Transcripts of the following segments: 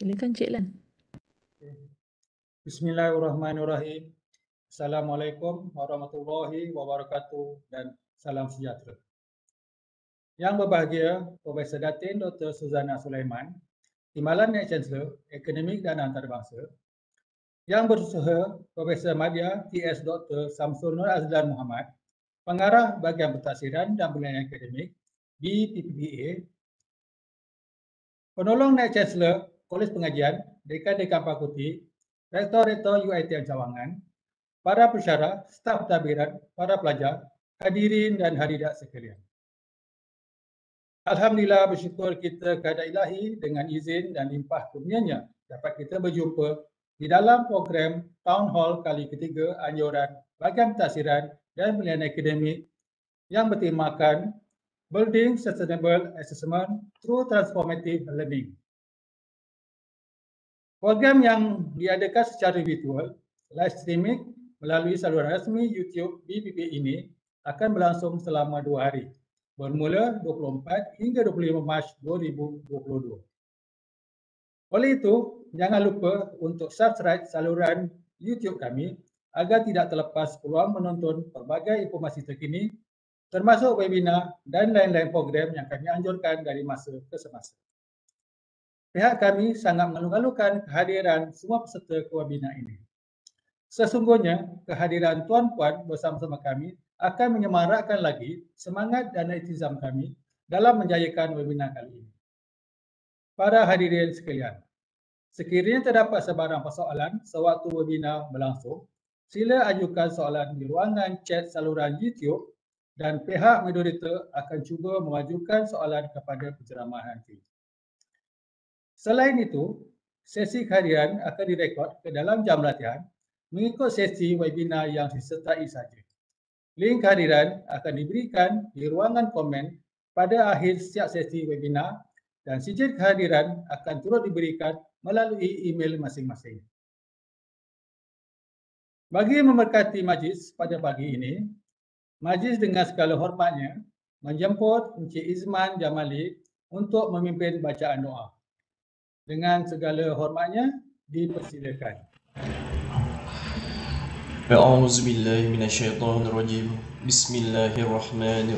Silakan Cik Lan. Bismillahirrahmanirrahim. Assalamualaikum warahmatullahi wabarakatuh dan salam sejahtera. Yang berbahagia, Profesor Datin Dr. Suzana Sulaiman, Timbalan Naik Chancellor, Ekonomik dan Antarabangsa, yang berusaha Profesor Madya TS Dr. Samsul Nur Azlan Muhammad, Pengarah Bahagian Pertaksiran dan Pelayanan Akademik di PPBA, Penolong Naik Chancellor Kolej Pengajian, Dekan-Dekan Fakulti, Rektor-Rektor UIT Jawangan, para pesara, staf tabiran, para pelajar, hadirin dan hadirat sekalian. Alhamdulillah bersyukur kita kehadirat ilahi dengan izin dan limpah kurnianya dapat kita berjumpa di dalam program Town Hall kali ketiga anjuran bagian Tasiran dan pilihan akademik yang bertemakan Building Sustainable Assessment Through Transformative Learning. Program yang diadakan secara virtual, live streaming melalui saluran rasmi YouTube BPP ini akan berlangsung selama dua hari, bermula 24 hingga 25 Mac 2022. Oleh itu, jangan lupa untuk subscribe saluran YouTube kami agar tidak terlepas peluang menonton pelbagai informasi terkini termasuk webinar dan lain-lain program yang kami anjurkan dari masa ke semasa pihak kami sangat mengalu-alukan kehadiran semua peserta webinar ini. Sesungguhnya, kehadiran tuan-puan bersama-sama kami akan menyemarakkan lagi semangat dan etizam kami dalam menjayakan webinar kali ini. Para hadirin sekalian, sekiranya terdapat sebarang persoalan sewaktu webinar berlangsung, sila ajukan soalan di ruangan chat saluran YouTube dan pihak moderator akan cuba mengajukan soalan kepada penceramah nanti. Selain itu, sesi kalian akan direkod ke dalam jam latihan mengikut sesi webinar yang disertai saja. Link kehadiran akan diberikan di ruangan komen pada akhir setiap sesi webinar dan sijil kehadiran akan turut diberikan melalui email masing-masing. Bagi memberkati majlis pada pagi ini, majlis dengan segala hormatnya menjemput Encik Izman Jamali untuk memimpin bacaan doa. Dengan segala hormatnya dipersilakan. أعوذ بالله من الشيطان ya بسم الله الرحمن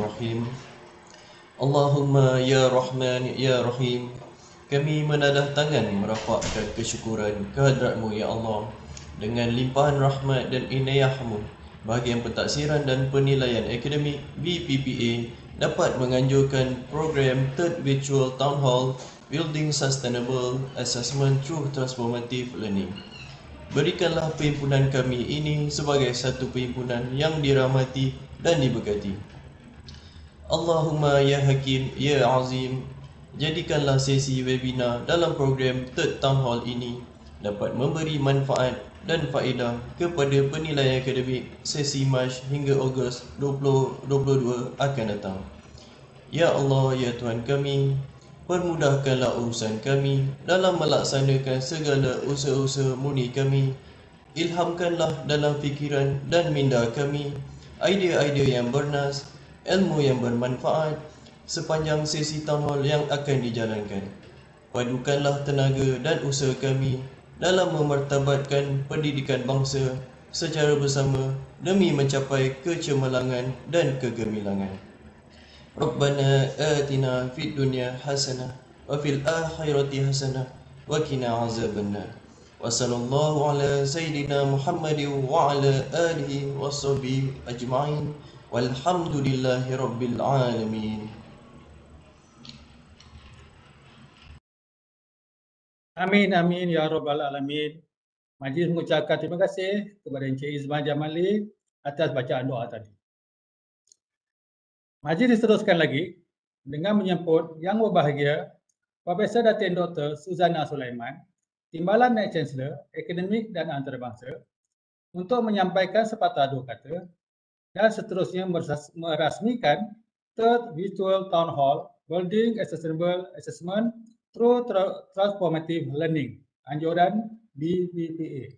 kami menadah tangan merapatkan kesyukuran kehadratmu ya Allah dengan limpahan rahmat dan inayahmu bagi yang pentaksiran dan penilaian akademik BPPA dapat menganjurkan program Third Virtual Town Hall Building Sustainable Assessment Through Transformative Learning. Berikanlah perhimpunan kami ini sebagai satu perhimpunan yang dirahmati dan diberkati. Allahumma ya Hakim ya Azim, jadikanlah sesi webinar dalam program Third Town Hall ini dapat memberi manfaat dan faedah kepada penilaian akademik sesi Mac hingga Ogos 2022 akan datang. Ya Allah, Ya Tuhan kami, permudahkanlah urusan kami dalam melaksanakan segala usaha-usaha muni kami. Ilhamkanlah dalam fikiran dan minda kami idea-idea yang bernas, ilmu yang bermanfaat sepanjang sesi tahun yang akan dijalankan. Padukanlah tenaga dan usaha kami dalam memertabatkan pendidikan bangsa secara bersama demi mencapai kecemerlangan dan kegemilangan. Rabbana atina fid dunya hasanah wa fil akhirati hasanah wa qina azabannar. Wa sallallahu ala sayyidina Muhammadin wa ala alihi wa ajma'in. Walhamdulillahi rabbil alamin. Amin, amin, ya Rabbal Alamin. Majlis mengucapkan terima kasih kepada Encik Izman Jamali atas bacaan doa tadi. Majlis diteruskan lagi dengan menyemput yang berbahagia Profesor Datin Dr. Suzana Sulaiman, Timbalan Night Chancellor, Ekonomik dan Antarabangsa untuk menyampaikan sepatah dua kata dan seterusnya merasmikan Third Virtual Town Hall Building Accessible Assessment through tra- transformative learning anjuran BBPA.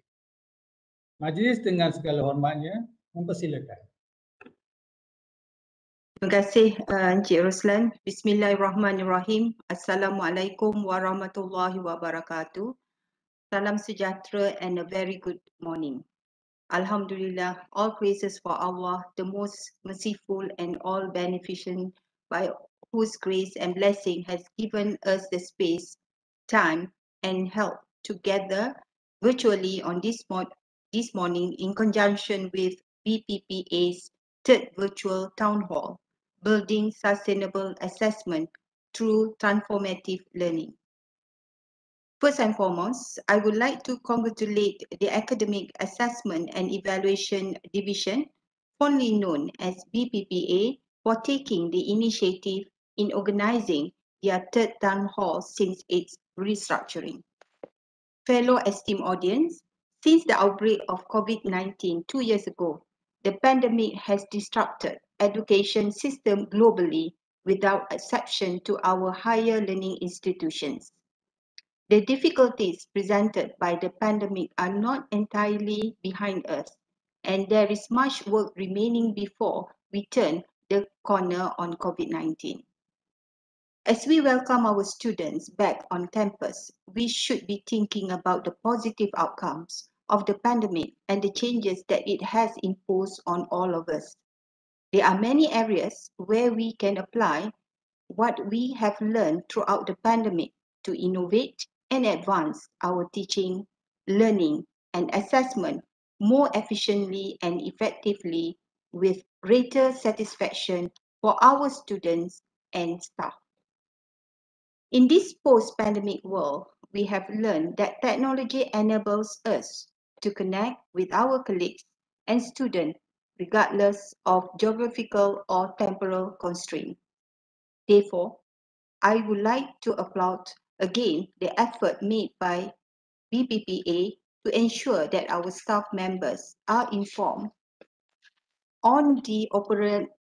Majlis dengan segala hormatnya mempersilakan. Terima kasih uh, Encik Ruslan. Bismillahirrahmanirrahim. Assalamualaikum warahmatullahi wabarakatuh. Salam sejahtera and a very good morning. Alhamdulillah, all praises for Allah, the most merciful and all beneficent by whose grace and blessing has given us the space, time, and help together, virtually on this, mo this morning in conjunction with BPPA's third virtual town hall, Building Sustainable Assessment Through Transformative Learning. First and foremost, I would like to congratulate the Academic Assessment and Evaluation Division, fondly known as BPPA, for taking the initiative in organizing their third town hall since its restructuring. Fellow esteemed audience, since the outbreak of COVID-19 two years ago, the pandemic has disrupted education system globally without exception to our higher learning institutions. The difficulties presented by the pandemic are not entirely behind us, and there is much work remaining before we turn the corner on COVID 19. As we welcome our students back on campus, we should be thinking about the positive outcomes of the pandemic and the changes that it has imposed on all of us. There are many areas where we can apply what we have learned throughout the pandemic to innovate and advance our teaching, learning, and assessment more efficiently and effectively with greater satisfaction for our students and staff. In this post pandemic world, we have learned that technology enables us to connect with our colleagues and students regardless of geographical or temporal constraint. Therefore, I would like to applaud again the effort made by BPPA to ensure that our staff members are informed on the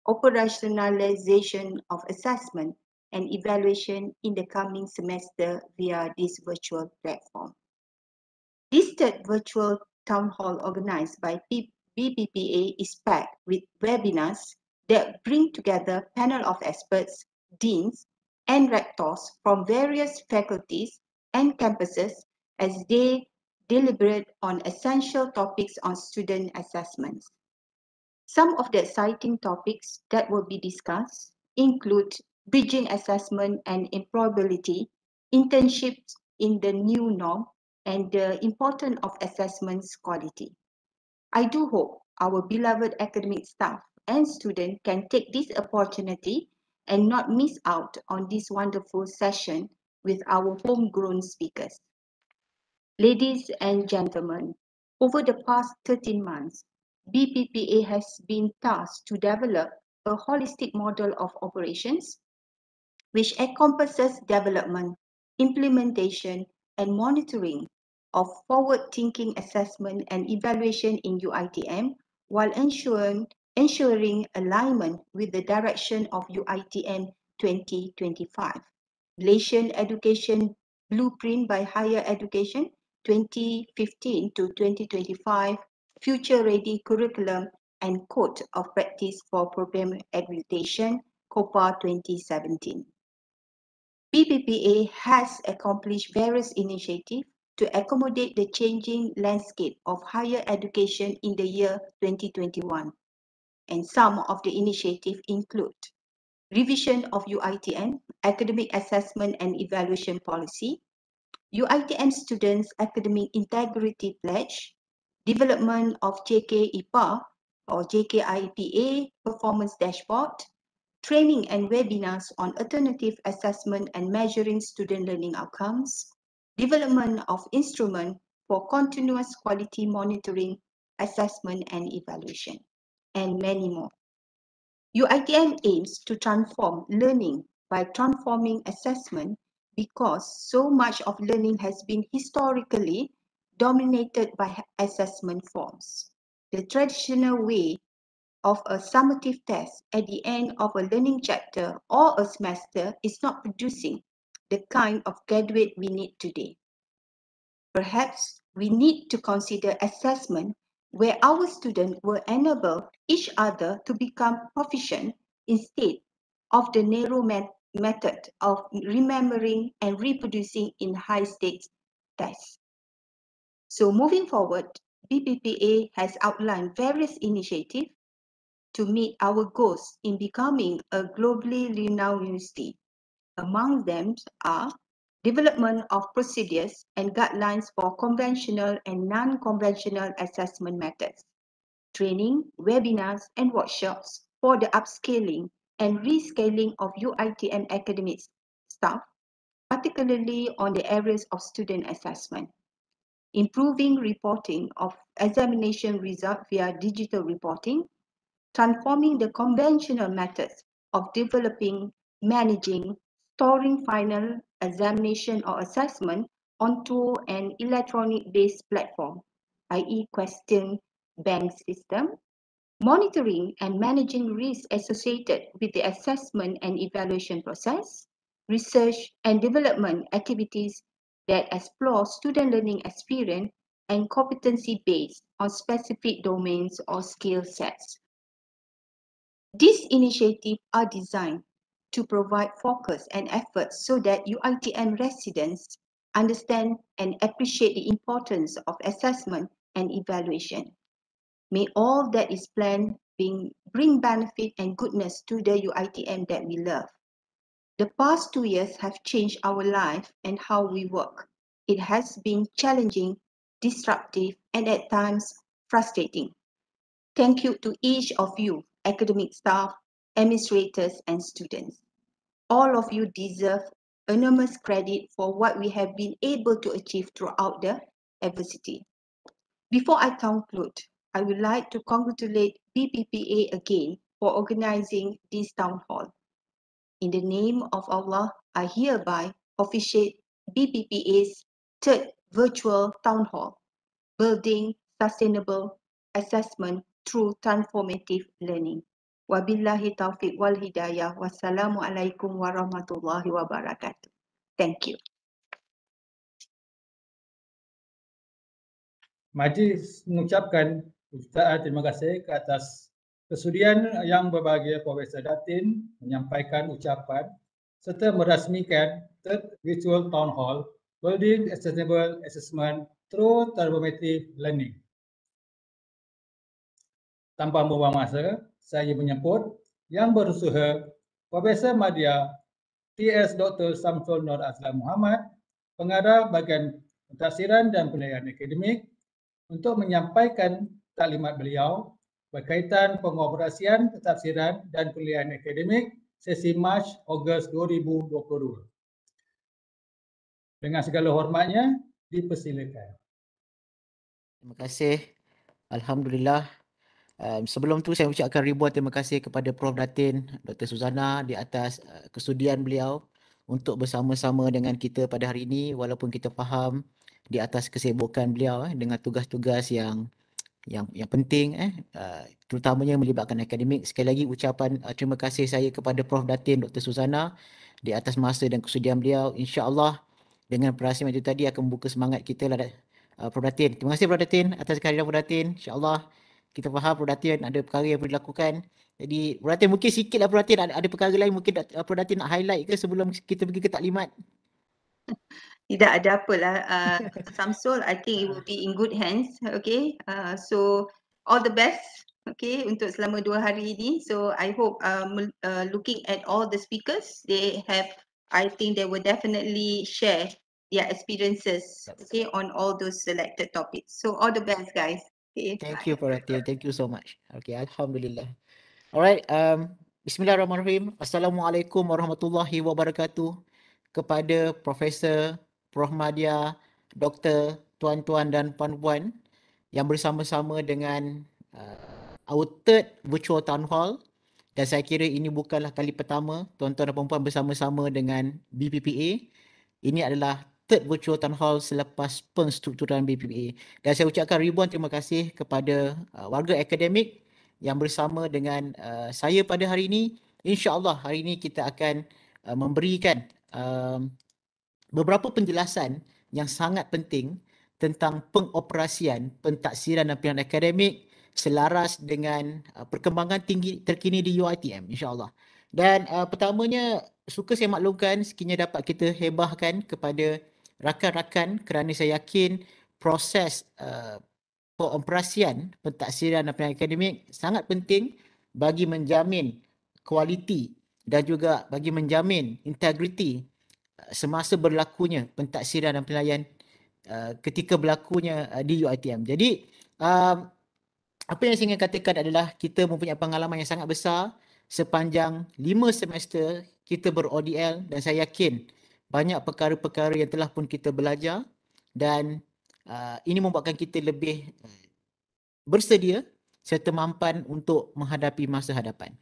operationalization of assessment and evaluation in the coming semester via this virtual platform. This third virtual town hall organized by BBPA is packed with webinars that bring together panel of experts, deans, and rectors from various faculties and campuses as they deliberate on essential topics on student assessments. Some of the exciting topics that will be discussed include bridging assessment and employability, internships in the new norm, and the importance of assessments quality. I do hope our beloved academic staff and students can take this opportunity and not miss out on this wonderful session with our homegrown speakers. Ladies and gentlemen, over the past 13 months, BPPA has been tasked to develop a holistic model of operations which encompasses development, implementation, and monitoring of forward-thinking assessment and evaluation in UITM while ensuring, ensuring alignment with the direction of UITM 2025. Malaysian Education Blueprint by Higher Education 2015 to 2025 Future Ready Curriculum and Code of Practice for Program Accreditation, COPA 2017. BBPA has accomplished various initiatives to accommodate the changing landscape of higher education in the year 2021. And some of the initiatives include revision of UITM, academic assessment and evaluation policy, UITM students' academic integrity pledge, development of JKIPA or JKIPA performance dashboard, training and webinars on alternative assessment and measuring student learning outcomes, development of instrument for continuous quality monitoring, assessment and evaluation, and many more. UITM aims to transform learning by transforming assessment because so much of learning has been historically dominated by assessment forms. The traditional way of a summative test at the end of a learning chapter or a semester is not producing the kind of graduate we need today. Perhaps we need to consider assessment where our students will enable each other to become proficient instead of the narrow met method of remembering and reproducing in high stakes tests. So moving forward, BPPA has outlined various initiatives to meet our goals in becoming a globally renowned university. Among them are development of procedures and guidelines for conventional and non-conventional assessment methods, training, webinars, and workshops for the upscaling and rescaling of UITM academic staff, particularly on the areas of student assessment, improving reporting of examination results via digital reporting, transforming the conventional methods of developing, managing, storing final examination or assessment onto an electronic-based platform, i.e. question bank system, monitoring and managing risks associated with the assessment and evaluation process, research and development activities that explore student learning experience and competency based on specific domains or skill sets. These initiatives are designed to provide focus and effort so that UITM residents understand and appreciate the importance of assessment and evaluation. May all that is planned bring, bring benefit and goodness to the UITM that we love. The past two years have changed our life and how we work. It has been challenging, disruptive, and at times frustrating. Thank you to each of you academic staff, administrators, and students. All of you deserve enormous credit for what we have been able to achieve throughout the adversity. Before I conclude, I would like to congratulate BPPA again for organizing this town hall. In the name of Allah, I hereby officiate BPPA's third virtual town hall, Building Sustainable Assessment through transformative learning. Wabillahi taufiq wal hidayah. Wassalamualaikum warahmatullahi wabarakatuh. Thank you. Majlis mengucapkan jutaan terima kasih ke atas kesudian yang berbahagia Profesor Datin menyampaikan ucapan serta merasmikan Third Virtual Town Hall Building Sustainable Assessment Through Transformative Learning tanpa membuang masa, saya menyebut yang berusaha Profesor Madya TS Dr. Samsul Nur Azlan Muhammad, pengarah bagian pentasiran dan penilaian akademik untuk menyampaikan taklimat beliau berkaitan pengoperasian pentasiran dan penilaian akademik sesi Mac Ogos 2022. Dengan segala hormatnya, dipersilakan. Terima kasih. Alhamdulillah, Um, sebelum tu saya ucapkan ribuan terima kasih kepada Prof. Datin, Dr. Suzana di atas uh, kesudian beliau untuk bersama-sama dengan kita pada hari ini walaupun kita faham di atas kesibukan beliau eh, dengan tugas-tugas yang yang yang penting eh uh, terutamanya melibatkan akademik sekali lagi ucapan uh, terima kasih saya kepada Prof Datin Dr Suzana di atas masa dan kesudian beliau insya-Allah dengan perasaan itu tadi akan membuka semangat kita lah eh, uh, Prof Datin terima kasih Prof Datin atas kehadiran Prof Datin insya-Allah kita faham Pradatin ada perkara yang perlu dilakukan. Jadi Pradatin mungkin sikit lah Pradatin ada, ada perkara lain mungkin Pradatin nak highlight ke sebelum kita pergi ke taklimat? Tidak ada apalah. Uh, Samsul, I think it will be in good hands. Okay. Uh, so all the best Okay, untuk selama dua hari ini. So, I hope um, uh, looking at all the speakers, they have, I think they will definitely share their experiences okay, on all those selected topics. So, all the best, guys thank you for that. Thank you so much. Okay, alhamdulillah. Alright, um bismillahirrahmanirrahim. Assalamualaikum warahmatullahi wabarakatuh kepada Profesor Prohmadia, Doktor, tuan-tuan dan puan-puan yang bersama-sama dengan uh, our third virtual town hall dan saya kira ini bukanlah kali pertama tuan-tuan dan puan-puan bersama-sama dengan BPPA. Ini adalah third virtual town hall selepas penstrukturan BPPA. Dan saya ucapkan ribuan terima kasih kepada uh, warga akademik yang bersama dengan uh, saya pada hari ini. InsyaAllah hari ini kita akan uh, memberikan uh, beberapa penjelasan yang sangat penting tentang pengoperasian, pentaksiran dan pilihan akademik selaras dengan uh, perkembangan tinggi terkini di UITM insyaAllah. Dan uh, pertamanya suka saya maklumkan sekiranya dapat kita hebahkan kepada rakan-rakan kerana saya yakin proses uh, pengoperasian pentaksiran dan penyiaran akademik sangat penting bagi menjamin kualiti dan juga bagi menjamin integriti uh, semasa berlakunya pentaksiran dan penilaian uh, ketika berlakunya uh, di UiTM. Jadi um, apa yang saya ingin katakan adalah kita mempunyai pengalaman yang sangat besar sepanjang lima semester kita ber-ODL dan saya yakin banyak perkara-perkara yang telah pun kita belajar dan uh, ini membuatkan kita lebih uh, bersedia serta mampan untuk menghadapi masa hadapan.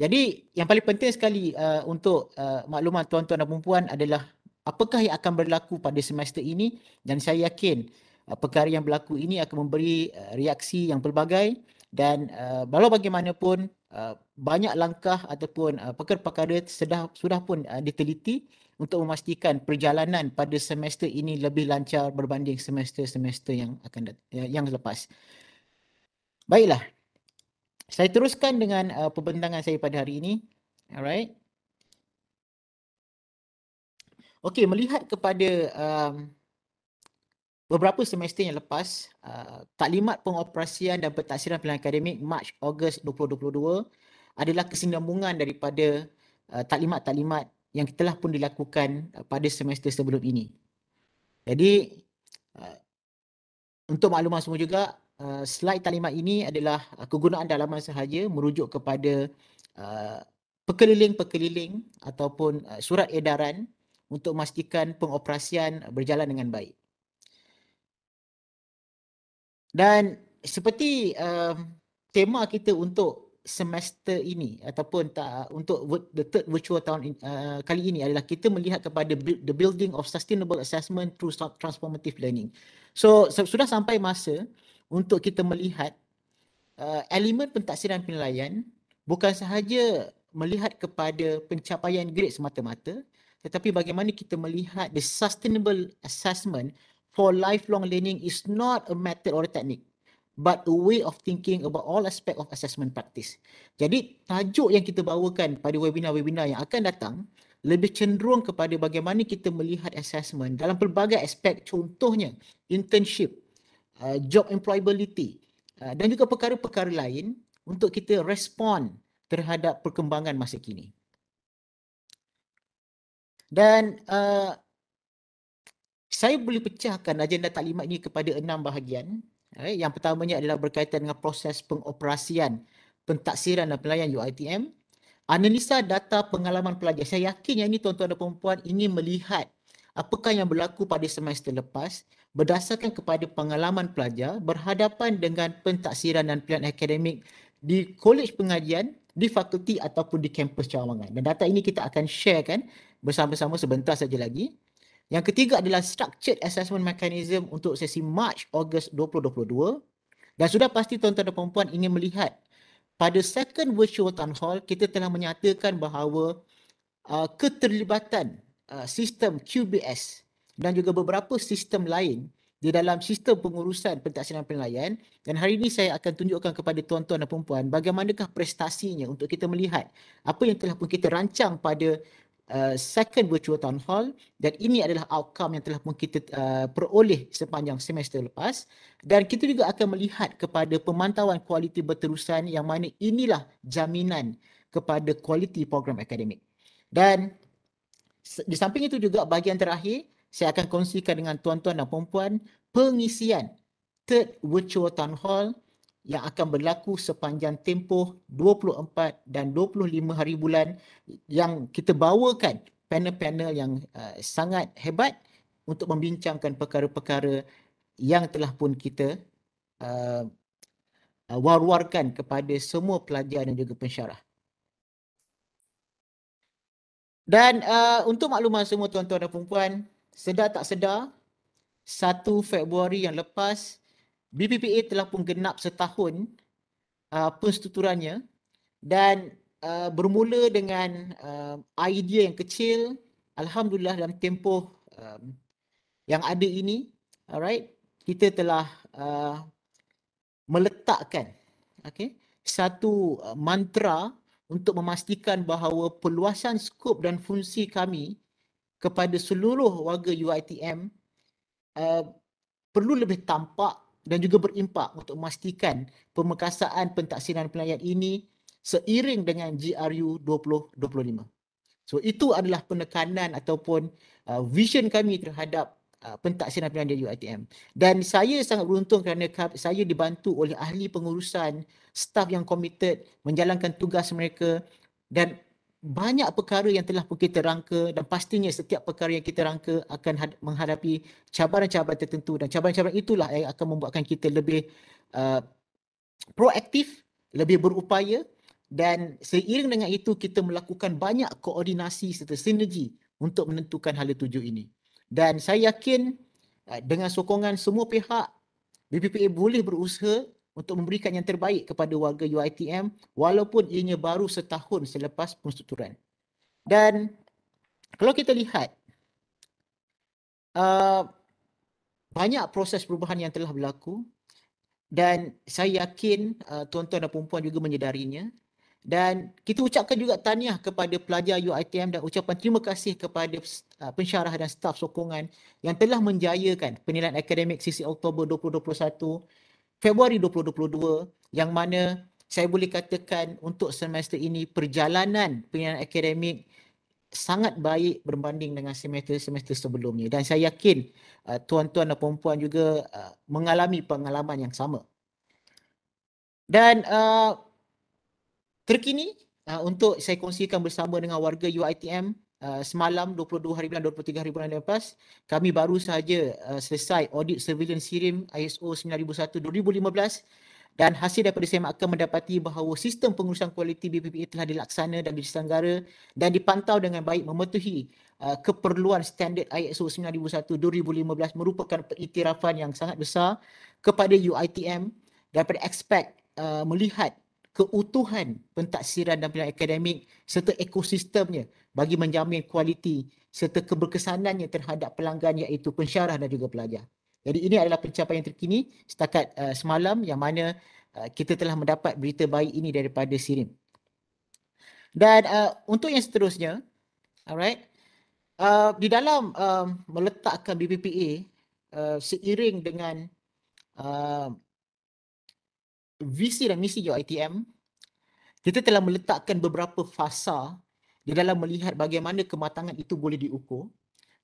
Jadi yang paling penting sekali uh, untuk uh, maklumat tuan-tuan dan perempuan adalah apakah yang akan berlaku pada semester ini dan saya yakin uh, perkara yang berlaku ini akan memberi uh, reaksi yang pelbagai dan uh, walau bagaimanapun uh, banyak langkah ataupun uh, perkara-perkara sedah, sudah pun uh, diteliti untuk memastikan perjalanan pada semester ini lebih lancar berbanding semester-semester yang akan ya, yang lepas. Baiklah. Saya teruskan dengan uh, pembentangan saya pada hari ini. Alright. Okey, melihat kepada um, beberapa semester yang lepas, uh, taklimat pengoperasian dan pentaksiran pelan akademik March August 2022 adalah kesinambungan daripada uh, taklimat-taklimat yang telah pun dilakukan uh, pada semester sebelum ini. Jadi uh, untuk maklumat semua juga, uh, slide talimat ini adalah kegunaan dalaman sahaja merujuk kepada pekeliling-pekeliling ataupun surat edaran untuk memastikan pengoperasian berjalan dengan baik. Dan seperti tema kita untuk semester ini ataupun tak, untuk the third virtual town in, uh, kali ini adalah kita melihat kepada the building of sustainable assessment through transformative learning. So sudah sampai masa untuk kita melihat uh, elemen pentaksiran penilaian bukan sahaja melihat kepada pencapaian grade semata-mata tetapi bagaimana kita melihat the sustainable assessment for lifelong learning is not a method or a technique but a way of thinking about all aspect of assessment practice. Jadi tajuk yang kita bawakan pada webinar-webinar yang akan datang lebih cenderung kepada bagaimana kita melihat assessment dalam pelbagai aspek contohnya internship, uh, job employability uh, dan juga perkara-perkara lain untuk kita respon terhadap perkembangan masa kini. Dan uh, saya boleh pecahkan agenda taklimat ini kepada enam bahagian Eh, yang pertamanya adalah berkaitan dengan proses pengoperasian, pentaksiran dan penilaian UITM. Analisa data pengalaman pelajar. Saya yakin yang ini tuan-tuan dan perempuan ingin melihat apakah yang berlaku pada semester lepas berdasarkan kepada pengalaman pelajar berhadapan dengan pentaksiran dan pilihan akademik di kolej pengajian, di fakulti ataupun di kampus cawangan. Dan data ini kita akan sharekan bersama-sama sebentar saja lagi. Yang ketiga adalah Structured Assessment Mechanism untuk sesi March August 2022. Dan sudah pasti tuan-tuan dan perempuan ingin melihat pada second virtual town hall, kita telah menyatakan bahawa uh, keterlibatan uh, sistem QBS dan juga beberapa sistem lain di dalam sistem pengurusan pentaksiran penilaian dan hari ini saya akan tunjukkan kepada tuan-tuan dan perempuan bagaimanakah prestasinya untuk kita melihat apa yang telah pun kita rancang pada Uh, second virtual town hall dan ini adalah outcome yang telah pun kita uh, peroleh sepanjang semester lepas dan kita juga akan melihat kepada pemantauan kualiti berterusan yang mana inilah jaminan kepada kualiti program akademik dan di samping itu juga bahagian terakhir saya akan kongsikan dengan tuan-tuan dan puan pengisian third virtual town hall yang akan berlaku sepanjang tempoh 24 dan 25 hari bulan yang kita bawakan panel-panel yang uh, sangat hebat untuk membincangkan perkara-perkara yang telah pun kita uh, eh, eh, war-warkan kepada semua pelajar dan juga pensyarah. Dan uh, untuk makluman semua tuan-tuan dan puan-puan, sedar tak sedar, 1 Februari yang lepas BBPA telah pun genap setahun uh, penstrukturannya dan uh, bermula dengan uh, idea yang kecil alhamdulillah dalam tempoh um, yang ada ini alright kita telah uh, meletakkan okey satu uh, mantra untuk memastikan bahawa peluasan skop dan fungsi kami kepada seluruh warga UiTM uh, perlu lebih tampak dan juga berimpak untuk memastikan pemekasaan pentaksiran penilaian ini seiring dengan GRU 2025. So itu adalah penekanan ataupun uh, vision kami terhadap uh, pentaksiran penilaian di UiTM. Dan saya sangat beruntung kerana saya dibantu oleh ahli pengurusan, staf yang komited menjalankan tugas mereka dan banyak perkara yang telah pun kita rangka dan pastinya setiap perkara yang kita rangka akan menghadapi cabaran-cabaran tertentu dan cabaran-cabaran itulah yang akan membuatkan kita lebih uh, proaktif, lebih berupaya dan seiring dengan itu kita melakukan banyak koordinasi serta sinergi untuk menentukan hala tuju ini. Dan saya yakin uh, dengan sokongan semua pihak BPPA boleh berusaha untuk memberikan yang terbaik kepada warga UITM walaupun ianya baru setahun selepas penstrukturan. Dan kalau kita lihat uh, banyak proses perubahan yang telah berlaku dan saya yakin uh, tuan-tuan dan perempuan juga menyedarinya dan kita ucapkan juga tahniah kepada pelajar UITM dan ucapan terima kasih kepada uh, pensyarah dan staf sokongan yang telah menjayakan penilaian akademik sisi Oktober 2021 Februari 2022 yang mana saya boleh katakan untuk semester ini perjalanan penyelidikan akademik sangat baik berbanding dengan semester-semester sebelumnya dan saya yakin uh, tuan-tuan dan puan-puan juga uh, mengalami pengalaman yang sama. Dan uh, terkini uh, untuk saya kongsikan bersama dengan warga UITM Eh, semalam 22 hari bulan 23 hari bulan lepas kami baru sahaja uh, selesai audit surveillance SIRIM ISO 9001 2015 dan hasil daripada semakan mendapati bahawa sistem pengurusan kualiti BPPA telah dilaksana dan diselenggara dan dipantau dengan baik mematuhi eh, keperluan standard ISO 9001 2015 merupakan pengiktirafan yang sangat besar kepada UiTM daripada expect uh, melihat keutuhan pentaksiran dan pilihan akademik serta ekosistemnya bagi menjamin kualiti serta keberkesanannya terhadap pelanggan iaitu pensyarah dan juga pelajar. Jadi ini adalah pencapaian terkini setakat uh, semalam yang mana uh, kita telah mendapat berita baik ini daripada SIRIM. Dan uh, untuk yang seterusnya, alright, uh, di dalam uh, meletakkan BPPA uh, seiring dengan uh, visi dan misi UITM, kita telah meletakkan beberapa fasa di dalam melihat bagaimana kematangan itu boleh diukur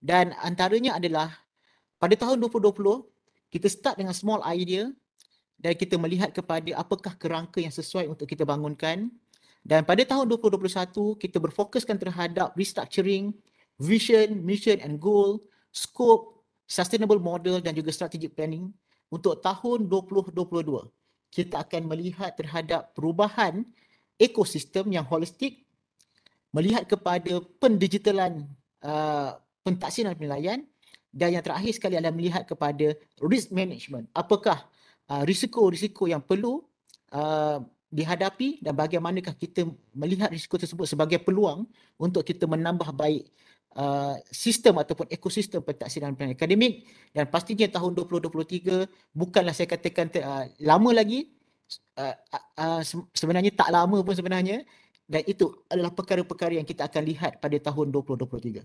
dan antaranya adalah pada tahun 2020 kita start dengan small idea dan kita melihat kepada apakah kerangka yang sesuai untuk kita bangunkan dan pada tahun 2021 kita berfokuskan terhadap restructuring vision mission and goal scope sustainable model dan juga strategic planning untuk tahun 2022 kita akan melihat terhadap perubahan ekosistem yang holistik melihat kepada pendigitalan uh, pentaksiran penilaian dan yang terakhir sekali adalah melihat kepada risk management. Apakah uh, risiko-risiko yang perlu uh, dihadapi dan bagaimanakah kita melihat risiko tersebut sebagai peluang untuk kita menambah baik uh, sistem ataupun ekosistem pentaksiran penilaian akademik dan pastinya tahun 2023 bukanlah saya katakan uh, lama lagi uh, uh, uh sebenarnya tak lama pun sebenarnya dan itu adalah perkara-perkara yang kita akan lihat pada tahun 2023.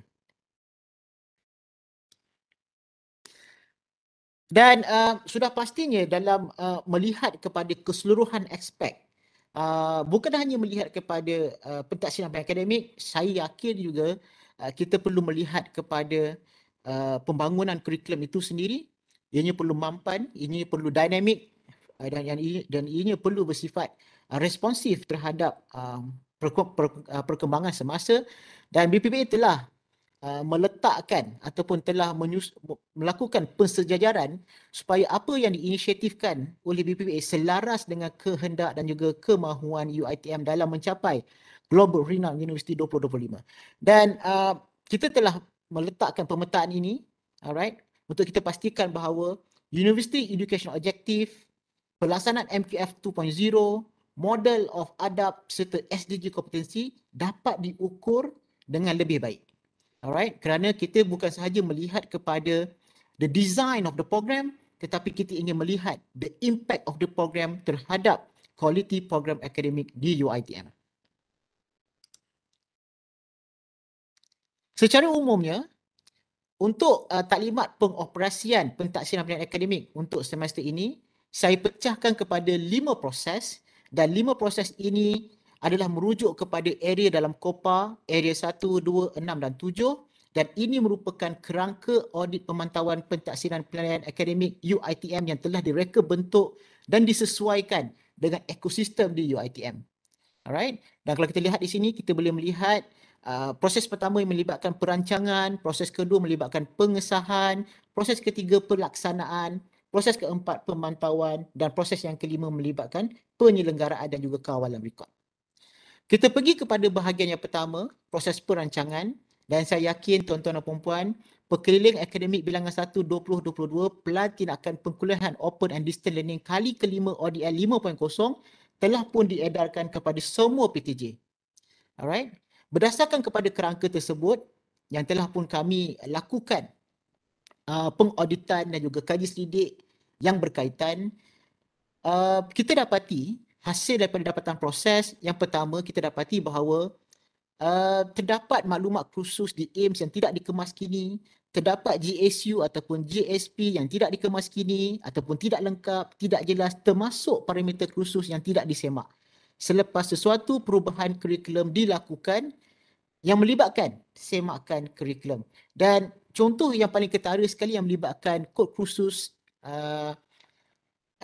Dan uh, sudah pastinya dalam uh, melihat kepada keseluruhan aspek, uh, bukan hanya melihat kepada uh, pentaksiran akademik, saya yakin juga uh, kita perlu melihat kepada uh, pembangunan kurikulum itu sendiri. Ianya perlu mampan, ianya perlu dinamik uh, dan, dan ianya perlu bersifat uh, responsif terhadap uh, Uh, perkembangan semasa dan BPBA telah uh, meletakkan ataupun telah menyus- melakukan pensejajaran supaya apa yang diinisiatifkan oleh BPBA selaras dengan kehendak dan juga kemahuan UiTM dalam mencapai Global Renowned University 2025. Dan uh, kita telah meletakkan pemetaan ini alright untuk kita pastikan bahawa University Educational Objective pelaksanaan MQF model of adab serta SDG kompetensi dapat diukur dengan lebih baik. Alright, kerana kita bukan sahaja melihat kepada the design of the program tetapi kita ingin melihat the impact of the program terhadap quality program academic di UITM. Secara umumnya, untuk uh, taklimat pengoperasian pentaksiran pendidikan akademik untuk semester ini, saya pecahkan kepada lima proses dan lima proses ini adalah merujuk kepada area dalam kopa area 1, 2, 6 dan 7 dan ini merupakan kerangka audit pemantauan pentaksiran pelayanan akademik UITM yang telah direka bentuk dan disesuaikan dengan ekosistem di UITM. Alright, dan kalau kita lihat di sini kita boleh melihat uh, proses pertama yang melibatkan perancangan, proses kedua melibatkan pengesahan, proses ketiga pelaksanaan, proses keempat pemantauan dan proses yang kelima melibatkan penyelenggaraan dan juga kawalan rekod. Kita pergi kepada bahagian yang pertama, proses perancangan dan saya yakin tuan-tuan dan puan-puan, Pekeliling Akademik Bilangan 1 2022 pelatihan akan pengkuliahan Open and Distance Learning kali kelima ODL 5.0 telah pun diedarkan kepada semua PTJ. Alright. Berdasarkan kepada kerangka tersebut yang telah pun kami lakukan uh, pengauditan dan juga kaji selidik yang berkaitan Uh, kita dapati hasil daripada dapatan proses yang pertama kita dapati bahawa uh, terdapat maklumat khusus di AIMS yang tidak dikemas kini terdapat GSU ataupun GSP yang tidak dikemas kini ataupun tidak lengkap, tidak jelas termasuk parameter khusus yang tidak disemak. Selepas sesuatu perubahan kurikulum dilakukan yang melibatkan semakan kurikulum. Dan contoh yang paling ketara sekali yang melibatkan kod khusus uh,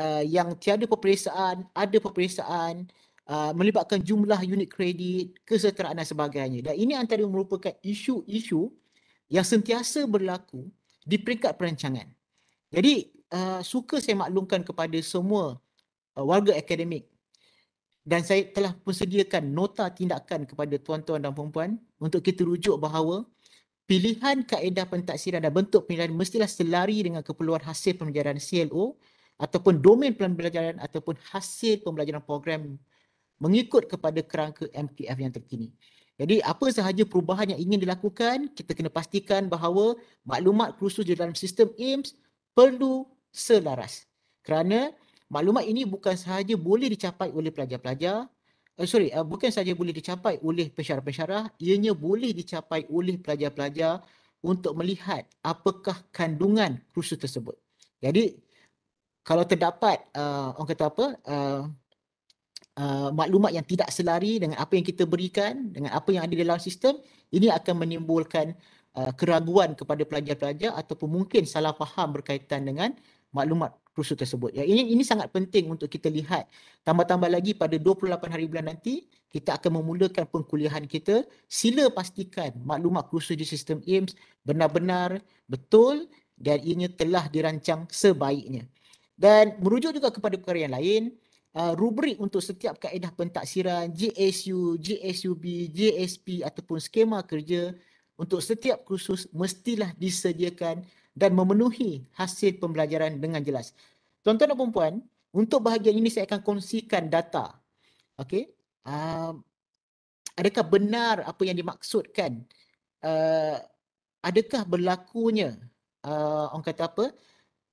Uh, yang tiada peperiksaan, ada peperiksaan, uh, melibatkan jumlah unit kredit, kesetaraan dan sebagainya. Dan ini antara merupakan isu-isu yang sentiasa berlaku di peringkat perancangan. Jadi, uh, suka saya maklumkan kepada semua uh, warga akademik dan saya telah pun nota tindakan kepada tuan-tuan dan perempuan untuk kita rujuk bahawa pilihan kaedah pentaksiran dan bentuk pilihan mestilah selari dengan keperluan hasil pembelajaran CLO ataupun domain pelan pembelajaran ataupun hasil pembelajaran program mengikut kepada kerangka MKF yang terkini. Jadi apa sahaja perubahan yang ingin dilakukan, kita kena pastikan bahawa maklumat khusus di dalam sistem IMS perlu selaras. Kerana maklumat ini bukan sahaja boleh dicapai oleh pelajar-pelajar, uh, sorry, uh, bukan sahaja boleh dicapai oleh pensyarah-pensyarah, ianya boleh dicapai oleh pelajar-pelajar untuk melihat apakah kandungan khusus tersebut. Jadi kalau terdapat uh, orang kata apa uh, uh, maklumat yang tidak selari dengan apa yang kita berikan dengan apa yang ada dalam sistem ini akan menimbulkan uh, keraguan kepada pelajar-pelajar ataupun mungkin salah faham berkaitan dengan maklumat rusuh tersebut. Ya, ini, ini sangat penting untuk kita lihat. Tambah-tambah lagi pada 28 hari bulan nanti, kita akan memulakan pengkuliahan kita. Sila pastikan maklumat rusuh di sistem IMS benar-benar betul dan ianya telah dirancang sebaiknya. Dan merujuk juga kepada perkara yang lain, uh, rubrik untuk setiap kaedah pentaksiran GSU, GSUB, GSP ataupun skema kerja untuk setiap kursus mestilah disediakan dan memenuhi hasil pembelajaran dengan jelas. Tuan-tuan dan puan-puan, untuk bahagian ini saya akan kongsikan data. Okey. Uh, um, adakah benar apa yang dimaksudkan? Uh, adakah berlakunya uh, orang kata apa?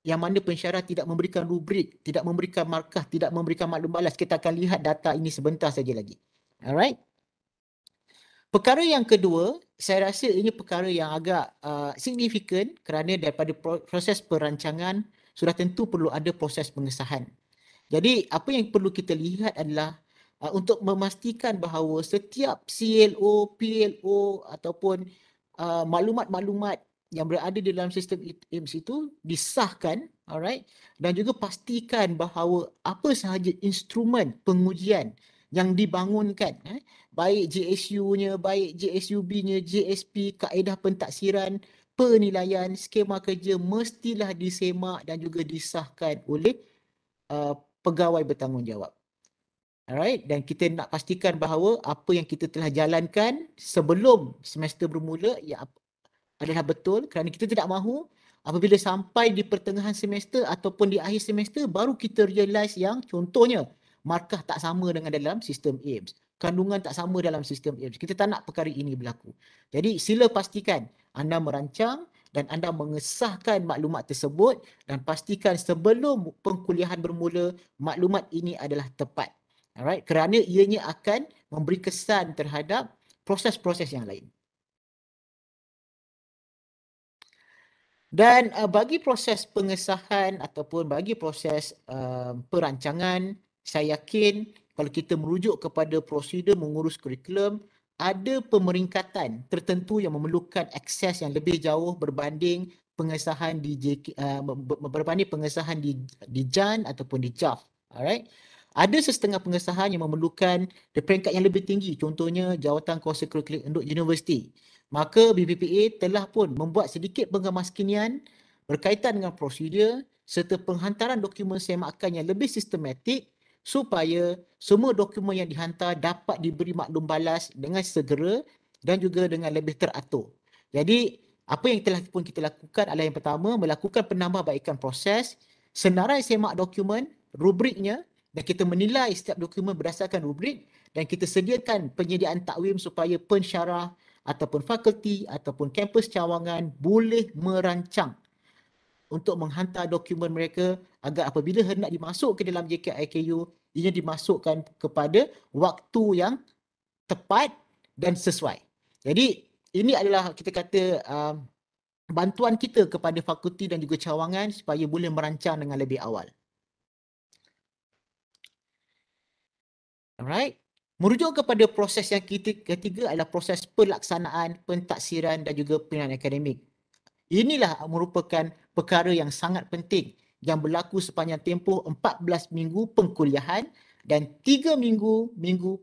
yang mana pensyarah tidak memberikan rubrik, tidak memberikan markah, tidak memberikan maklum balas. Kita akan lihat data ini sebentar saja lagi. Alright. Perkara yang kedua, saya rasa ini perkara yang agak uh, signifikan kerana daripada proses perancangan sudah tentu perlu ada proses pengesahan. Jadi apa yang perlu kita lihat adalah uh, untuk memastikan bahawa setiap CLO, PLO ataupun uh, maklumat-maklumat yang berada di dalam sistem IMS itu disahkan alright dan juga pastikan bahawa apa sahaja instrumen pengujian yang dibangunkan eh, baik JSU-nya, baik JSUB-nya, JSP, kaedah pentaksiran, penilaian, skema kerja mestilah disemak dan juga disahkan oleh uh, pegawai bertanggungjawab. Alright, dan kita nak pastikan bahawa apa yang kita telah jalankan sebelum semester bermula ya, adalah betul kerana kita tidak mahu apabila sampai di pertengahan semester ataupun di akhir semester baru kita realise yang contohnya markah tak sama dengan dalam sistem AIMS. Kandungan tak sama dalam sistem AIMS. Kita tak nak perkara ini berlaku. Jadi sila pastikan anda merancang dan anda mengesahkan maklumat tersebut dan pastikan sebelum pengkuliahan bermula maklumat ini adalah tepat. Alright, kerana ianya akan memberi kesan terhadap proses-proses yang lain. Dan uh, bagi proses pengesahan ataupun bagi proses uh, perancangan, saya yakin kalau kita merujuk kepada prosedur mengurus kurikulum, ada pemeringkatan tertentu yang memerlukan akses yang lebih jauh berbanding pengesahan di JK, uh, eh, berbanding pengesahan di di JAN ataupun di JAF. Alright. Ada sesetengah pengesahan yang memerlukan peringkat yang lebih tinggi. Contohnya jawatan kuasa kurikulum untuk universiti maka BPPA telah pun membuat sedikit pengemas kinian berkaitan dengan prosedur serta penghantaran dokumen semakan yang lebih sistematik supaya semua dokumen yang dihantar dapat diberi maklum balas dengan segera dan juga dengan lebih teratur. Jadi apa yang telah pun kita lakukan adalah yang pertama melakukan penambahbaikan proses senarai semak dokumen rubriknya dan kita menilai setiap dokumen berdasarkan rubrik dan kita sediakan penyediaan takwim supaya pensyarah ataupun fakulti ataupun kampus cawangan boleh merancang untuk menghantar dokumen mereka agar apabila hendak dimasuk ke dalam JKIKU ia dimasukkan kepada waktu yang tepat dan sesuai. Jadi ini adalah kita kata um, bantuan kita kepada fakulti dan juga cawangan supaya boleh merancang dengan lebih awal. Alright. Merujuk kepada proses yang ketiga adalah proses pelaksanaan, pentaksiran dan juga penilaian akademik. Inilah merupakan perkara yang sangat penting yang berlaku sepanjang tempoh 14 minggu pengkuliahan dan 3 minggu minggu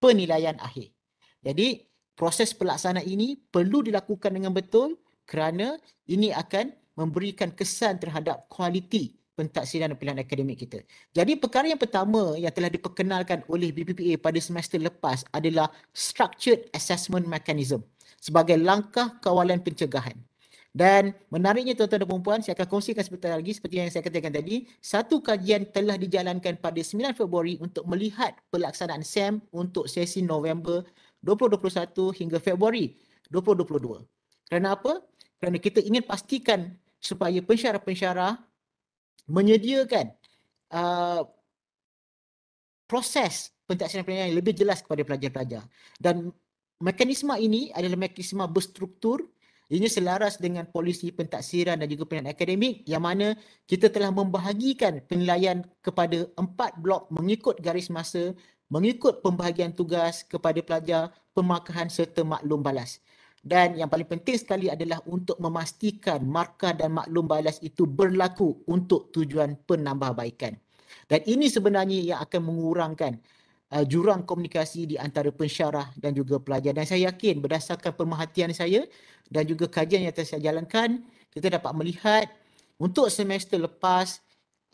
penilaian akhir. Jadi proses pelaksanaan ini perlu dilakukan dengan betul kerana ini akan memberikan kesan terhadap kualiti pentaksiran dan pilihan akademik kita. Jadi perkara yang pertama yang telah diperkenalkan oleh BPPA pada semester lepas adalah Structured Assessment Mechanism sebagai langkah kawalan pencegahan. Dan menariknya tuan-tuan dan perempuan, saya akan kongsikan sebentar lagi seperti yang saya katakan tadi, satu kajian telah dijalankan pada 9 Februari untuk melihat pelaksanaan SEM untuk sesi November 2021 hingga Februari 2022. Kerana apa? Kerana kita ingin pastikan supaya pensyarah-pensyarah menyediakan uh, proses pentaksiran pelajar yang lebih jelas kepada pelajar-pelajar. Dan mekanisme ini adalah mekanisme berstruktur ini selaras dengan polisi pentaksiran dan juga penilaian akademik yang mana kita telah membahagikan penilaian kepada empat blok mengikut garis masa, mengikut pembahagian tugas kepada pelajar, pemakahan serta maklum balas dan yang paling penting sekali adalah untuk memastikan markah dan maklum balas itu berlaku untuk tujuan penambahbaikan. Dan ini sebenarnya yang akan mengurangkan uh, jurang komunikasi di antara pensyarah dan juga pelajar. Dan saya yakin berdasarkan pemerhatian saya dan juga kajian yang saya jalankan, kita dapat melihat untuk semester lepas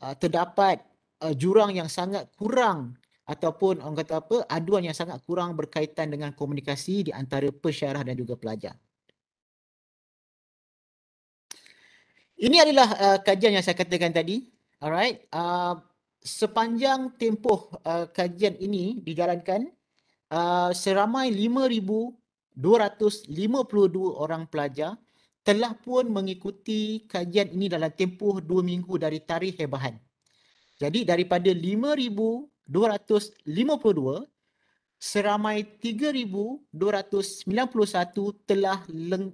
uh, terdapat uh, jurang yang sangat kurang ataupun orang kata apa aduan yang sangat kurang berkaitan dengan komunikasi di antara pensyarah dan juga pelajar. Ini adalah uh, kajian yang saya katakan tadi. Alright. Uh, sepanjang tempoh uh, kajian ini dijalankan uh, seramai 5252 orang pelajar telah pun mengikuti kajian ini dalam tempoh 2 minggu dari tarikh hebahan. Jadi daripada 252 seramai 3291 telah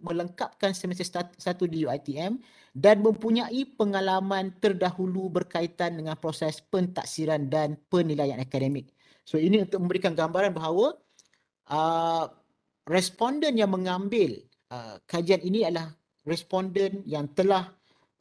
melengkapkan semester satu di UiTM dan mempunyai pengalaman terdahulu berkaitan dengan proses pentaksiran dan penilaian akademik. So ini untuk memberikan gambaran bahawa uh, responden yang mengambil uh, kajian ini adalah responden yang telah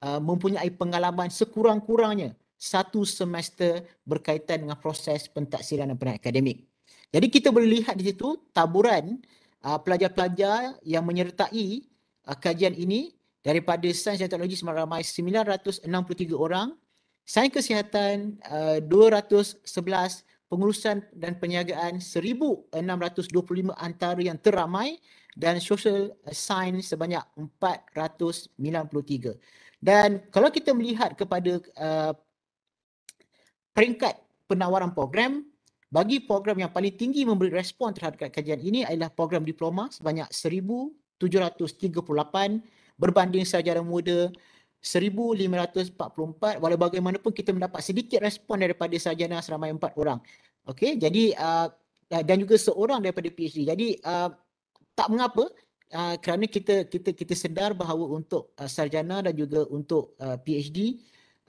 uh, mempunyai pengalaman sekurang-kurangnya satu semester berkaitan dengan proses pentaksiran dan peran akademik. Jadi kita boleh lihat di situ taburan uh, pelajar-pelajar yang menyertai uh, kajian ini daripada sains dan teknologi semalam ramai 963 orang, sains kesihatan uh, 211, pengurusan dan perniagaan 1625 antara yang teramai dan social uh, science sebanyak 493. Dan kalau kita melihat kepada uh, peringkat penawaran program bagi program yang paling tinggi memberi respon terhadap kajian ini adalah program diploma sebanyak 1,738 berbanding sejarah muda 1,544 walau bagaimanapun kita mendapat sedikit respon daripada sarjana seramai empat orang. Okey, jadi uh, dan juga seorang daripada PhD. Jadi uh, tak mengapa uh, kerana kita kita kita sedar bahawa untuk uh, sarjana dan juga untuk uh, PhD uh,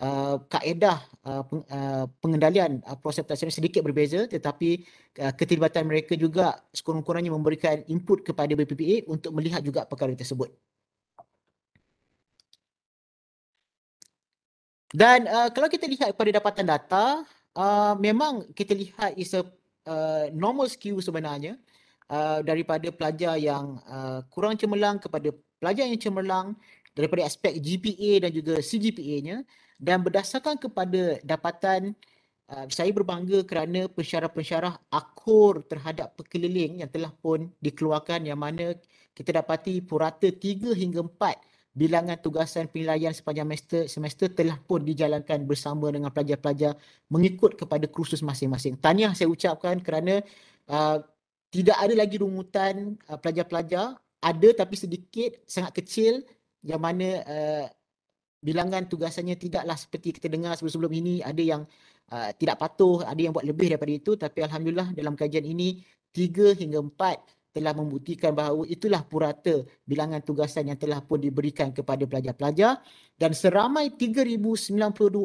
uh, kaedah uh, peng, uh, pengendalian uh, proses pelaksanaan sedikit berbeza tetapi uh, ketibaan mereka juga sekurang-kurangnya memberikan input kepada BPPA untuk melihat juga perkara tersebut. Dan uh, kalau kita lihat pada dapatan data, uh, memang kita lihat is a uh, normal skew sebenarnya uh, daripada pelajar yang uh, kurang cemerlang kepada pelajar yang cemerlang daripada aspek GPA dan juga CGPA-nya dan berdasarkan kepada dapatan uh, saya berbangga kerana pensyarah-pensyarah akur terhadap pekeliling yang telah pun dikeluarkan yang mana kita dapati purata 3 hingga 4 bilangan tugasan penilaian sepanjang semester, semester telah pun dijalankan bersama dengan pelajar-pelajar mengikut kepada kursus masing-masing. Tahniah saya ucapkan kerana uh, tidak ada lagi rungutan uh, pelajar-pelajar ada tapi sedikit sangat kecil yang mana uh, bilangan tugasannya tidaklah seperti kita dengar sebelum-sebelum ini ada yang uh, tidak patuh, ada yang buat lebih daripada itu tapi alhamdulillah dalam kajian ini tiga hingga empat telah membuktikan bahawa itulah purata bilangan tugasan yang telah pun diberikan kepada pelajar-pelajar dan seramai 3092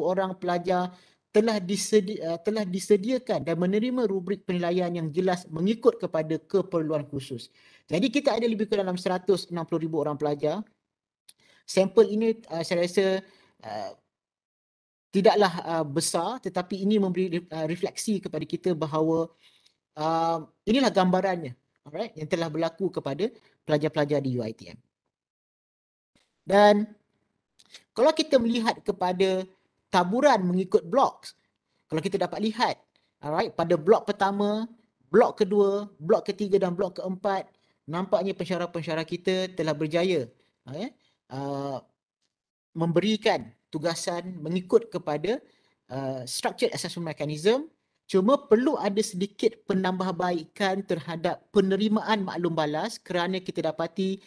orang pelajar telah disedi- uh, telah disediakan dan menerima rubrik penilaian yang jelas mengikut kepada keperluan khusus. Jadi kita ada lebih kurang dalam 160,000 orang pelajar sampel ini uh, saya rasa uh, tidaklah uh, besar tetapi ini memberi uh, refleksi kepada kita bahawa uh, inilah gambarannya alright yang telah berlaku kepada pelajar-pelajar di UiTM dan kalau kita melihat kepada taburan mengikut blok kalau kita dapat lihat alright pada blok pertama blok kedua blok ketiga dan blok keempat nampaknya pensyarah-pensyarah kita telah berjaya okay? uh, memberikan tugasan mengikut kepada uh, structured assessment mechanism cuma perlu ada sedikit penambahbaikan terhadap penerimaan maklum balas kerana kita dapati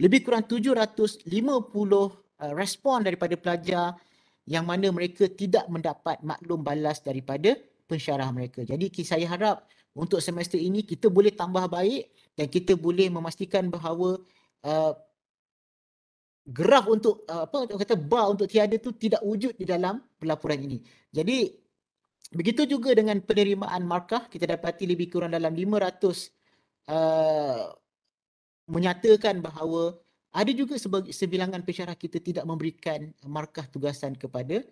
lebih kurang 750 uh, respon daripada pelajar yang mana mereka tidak mendapat maklum balas daripada pensyarah mereka. Jadi saya harap untuk semester ini kita boleh tambah baik dan kita boleh memastikan bahawa uh, graf untuk eh, apa untuk kata bar untuk tiada tu tidak wujud di dalam pelaporan ini. Jadi begitu juga dengan penerimaan markah kita dapati lebih kurang dalam 500 uh, eh, menyatakan bahawa ada juga sebilangan pesyarah kita tidak memberikan markah tugasan kepada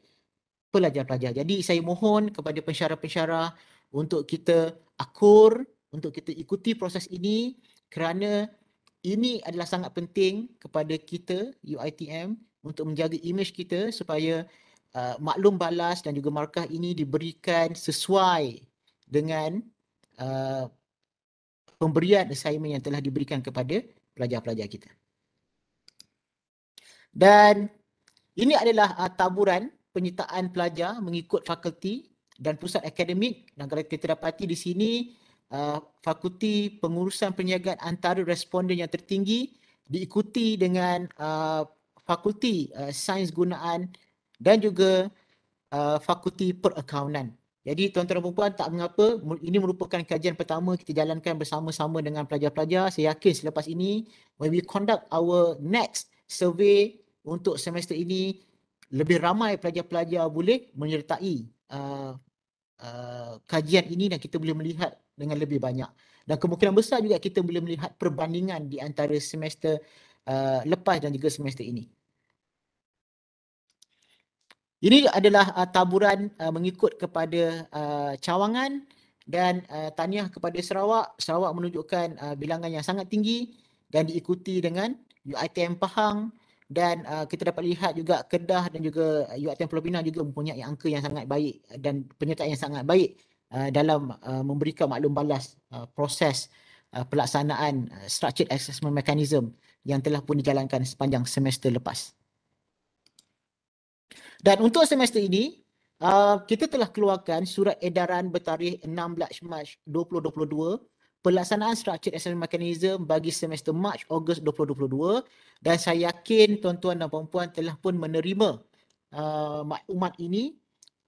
pelajar-pelajar. Jadi saya mohon kepada pensyarah-pensyarah untuk kita akur, untuk kita ikuti proses ini kerana ini adalah sangat penting kepada kita UiTM untuk menjaga image kita supaya uh, maklum balas dan juga markah ini diberikan sesuai dengan uh, pemberian assignment yang telah diberikan kepada pelajar-pelajar kita. Dan ini adalah uh, taburan penyertaan pelajar mengikut fakulti dan pusat akademik dan kalau kita dapati di sini uh, fakulti pengurusan perniagaan antara responden yang tertinggi diikuti dengan uh, fakulti uh, sains gunaan dan juga uh, fakulti perakaunan. Jadi tuan-tuan dan puan-puan tak mengapa ini merupakan kajian pertama kita jalankan bersama-sama dengan pelajar-pelajar. Saya yakin selepas ini when we conduct our next survey untuk semester ini lebih ramai pelajar-pelajar boleh menyertai uh, Uh, kajian ini dan kita boleh melihat dengan lebih banyak. Dan kemungkinan besar juga kita boleh melihat perbandingan di antara semester uh, lepas dan juga semester ini. Ini adalah uh, taburan uh, mengikut kepada uh, cawangan dan uh, tahniah kepada Sarawak. Sarawak menunjukkan uh, bilangan yang sangat tinggi dan diikuti dengan UiTM Pahang, dan uh, kita dapat lihat juga Kedah dan juga UiTM uh, Pulau Pinang juga mempunyai angka yang sangat baik dan penyertaan yang sangat baik uh, dalam uh, memberikan maklum balas uh, proses uh, pelaksanaan uh, structured assessment mechanism yang telah pun dijalankan sepanjang semester lepas. Dan untuk semester ini, uh, kita telah keluarkan surat edaran bertarikh 16 Mac 2022 pelaksanaan structured assessment mechanism bagi semester March Ogos 2022 dan saya yakin tuan-tuan dan puan-puan telah pun menerima uh, maklumat ini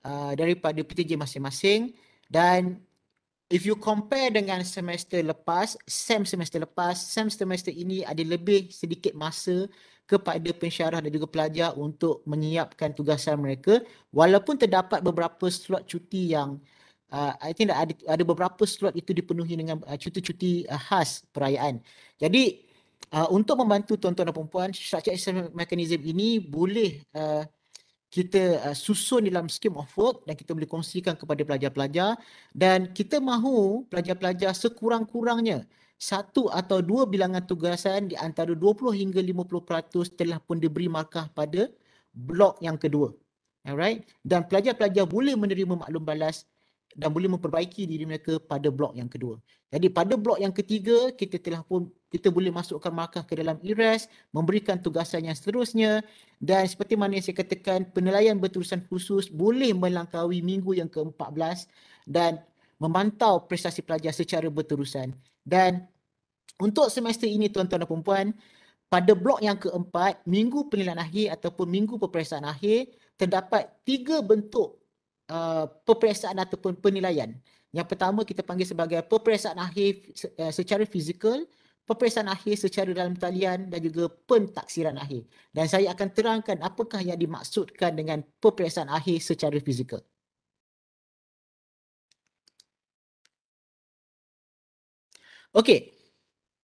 uh, daripada PTJ masing-masing dan if you compare dengan semester lepas same semester lepas same semester ini ada lebih sedikit masa kepada pensyarah dan juga pelajar untuk menyiapkan tugasan mereka walaupun terdapat beberapa slot cuti yang uh, I think ada ada beberapa slot itu dipenuhi dengan uh, cuti-cuti uh, khas perayaan. Jadi uh, untuk membantu tuan-tuan dan puan-puan, structure assessment mechanism ini boleh uh, kita uh, susun dalam scheme of work dan kita boleh kongsikan kepada pelajar-pelajar dan kita mahu pelajar-pelajar sekurang-kurangnya satu atau dua bilangan tugasan di antara 20 hingga 50% telah pun diberi markah pada blok yang kedua. Alright. Dan pelajar-pelajar boleh menerima maklum balas dan boleh memperbaiki diri mereka pada blok yang kedua. Jadi pada blok yang ketiga kita telah pun kita boleh masukkan markah ke dalam IRES, memberikan tugasan yang seterusnya dan seperti mana yang saya katakan penilaian berterusan khusus boleh melangkaui minggu yang ke-14 dan memantau prestasi pelajar secara berterusan. Dan untuk semester ini tuan-tuan dan puan-puan, pada blok yang keempat, minggu penilaian akhir ataupun minggu peperiksaan akhir, terdapat tiga bentuk uh, peperiksaan ataupun penilaian. Yang pertama kita panggil sebagai peperiksaan akhir uh, secara fizikal, peperiksaan akhir secara dalam talian dan juga pentaksiran akhir. Dan saya akan terangkan apakah yang dimaksudkan dengan peperiksaan akhir secara fizikal. Okey.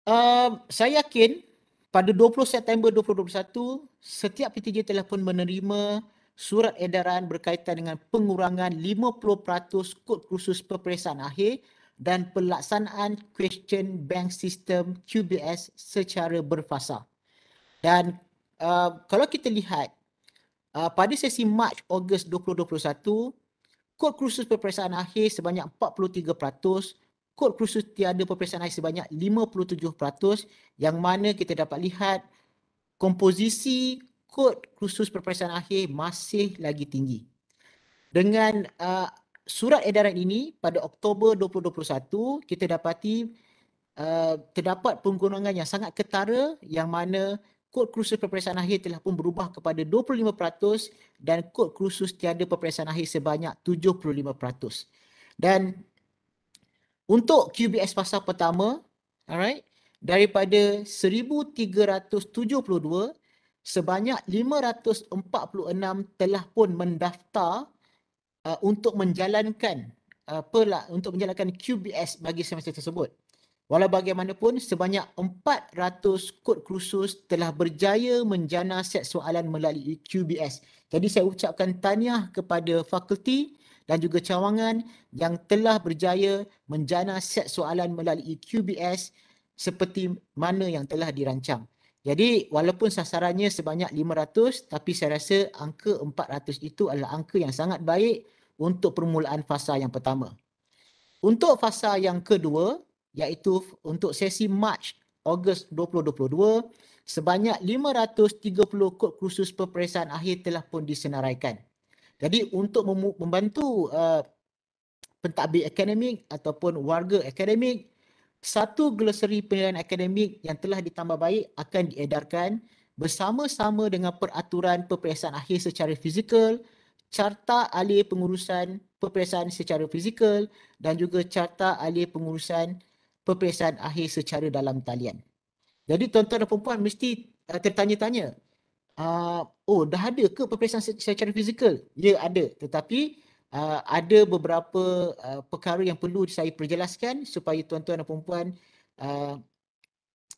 Uh, saya yakin pada 20 September 2021, setiap PTJ telah pun menerima surat edaran berkaitan dengan pengurangan 50% kod khusus peperiksaan akhir dan pelaksanaan question bank system QBS secara berfasa. Dan uh, kalau kita lihat uh, pada sesi March Ogos 2021 kod khusus peperiksaan akhir sebanyak 43% kod khusus tiada peperiksaan akhir sebanyak 57% yang mana kita dapat lihat komposisi kod khusus perperiksaan akhir masih lagi tinggi. Dengan uh, surat edaran ini pada Oktober 2021 kita dapati uh, terdapat penggunaan yang sangat ketara yang mana kod kursus peperiksaan akhir telah pun berubah kepada 25% dan kod kursus tiada peperiksaan akhir sebanyak 75%. Dan untuk QBS pasal pertama, alright, daripada 1372 sebanyak 546 telah pun mendaftar uh, untuk menjalankan uh, perla- untuk menjalankan QBS bagi semester tersebut. Walau bagaimanapun sebanyak 400 kod kursus telah berjaya menjana set soalan melalui QBS. Jadi saya ucapkan tahniah kepada fakulti dan juga cawangan yang telah berjaya menjana set soalan melalui QBS seperti mana yang telah dirancang. Jadi walaupun sasarannya sebanyak 500 tapi saya rasa angka 400 itu adalah angka yang sangat baik untuk permulaan fasa yang pertama. Untuk fasa yang kedua iaitu untuk sesi March Ogos 2022 sebanyak 530 kod kursus peperiksaan akhir telah pun disenaraikan. Jadi untuk membantu uh, pentadbir akademik ataupun warga akademik satu glossary penilaian akademik yang telah ditambah baik akan diedarkan bersama-sama dengan peraturan peperiksaan akhir secara fizikal, carta alih pengurusan peperiksaan secara fizikal dan juga carta alih pengurusan peperiksaan akhir secara dalam talian. Jadi tuan-tuan dan puan-puan mesti uh, tertanya-tanya, uh, oh dah ada ke peperiksaan secara fizikal? Ya ada tetapi Uh, ada beberapa uh, perkara yang perlu saya perjelaskan supaya tuan-tuan dan puan-puan uh,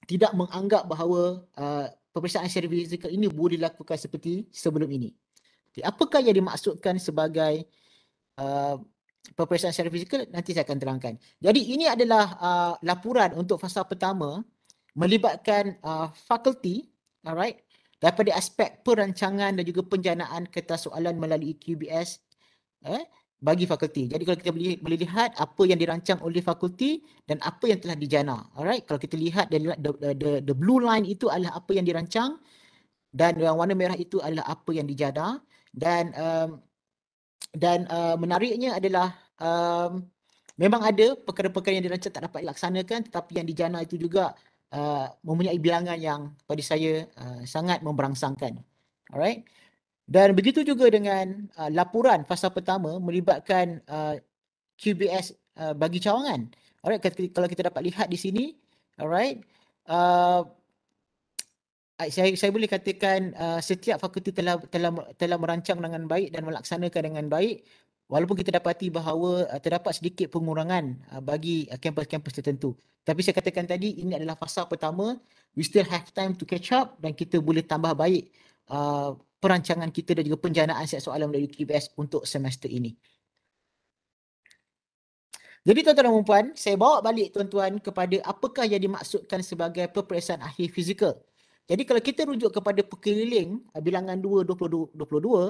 tidak menganggap bahawa uh, pemeriksaan secara fizikal ini boleh dilakukan seperti sebelum ini. Okay, apakah yang dimaksudkan sebagai uh, pemeriksaan secara fizikal? Nanti saya akan terangkan. Jadi ini adalah uh, laporan untuk fasa pertama melibatkan uh, fakulti alright, daripada aspek perancangan dan juga penjanaan kertas soalan melalui QBS 2020 eh bagi fakulti. Jadi kalau kita boleh, boleh lihat apa yang dirancang oleh fakulti dan apa yang telah dijana. Alright, kalau kita lihat dan the, the, the blue line itu adalah apa yang dirancang dan yang warna merah itu adalah apa yang dijana dan um, dan uh, menariknya adalah um, memang ada perkara-perkara yang dirancang tak dapat dilaksanakan tetapi yang dijana itu juga uh, mempunyai bilangan yang pada saya uh, sangat memberangsangkan. Alright. Dan begitu juga dengan uh, laporan fasa pertama melibatkan uh, QBS uh, bagi cawangan. Alright, kalau kita dapat lihat di sini, alright, uh, saya, saya boleh katakan uh, setiap fakulti telah, telah, telah merancang dengan baik dan melaksanakan dengan baik walaupun kita dapati bahawa uh, terdapat sedikit pengurangan uh, bagi uh, kampus-kampus uh, tertentu. Tapi saya katakan tadi, ini adalah fasa pertama, we still have time to catch up dan kita boleh tambah baik uh, perancangan kita dan juga penjanaan set soalan melalui QPS untuk semester ini. Jadi tuan-tuan dan puan, saya bawa balik tuan-tuan kepada apakah yang dimaksudkan sebagai peperiksaan akhir fizikal. Jadi kalau kita rujuk kepada perkeliling eh, bilangan 2.22, uh, eh,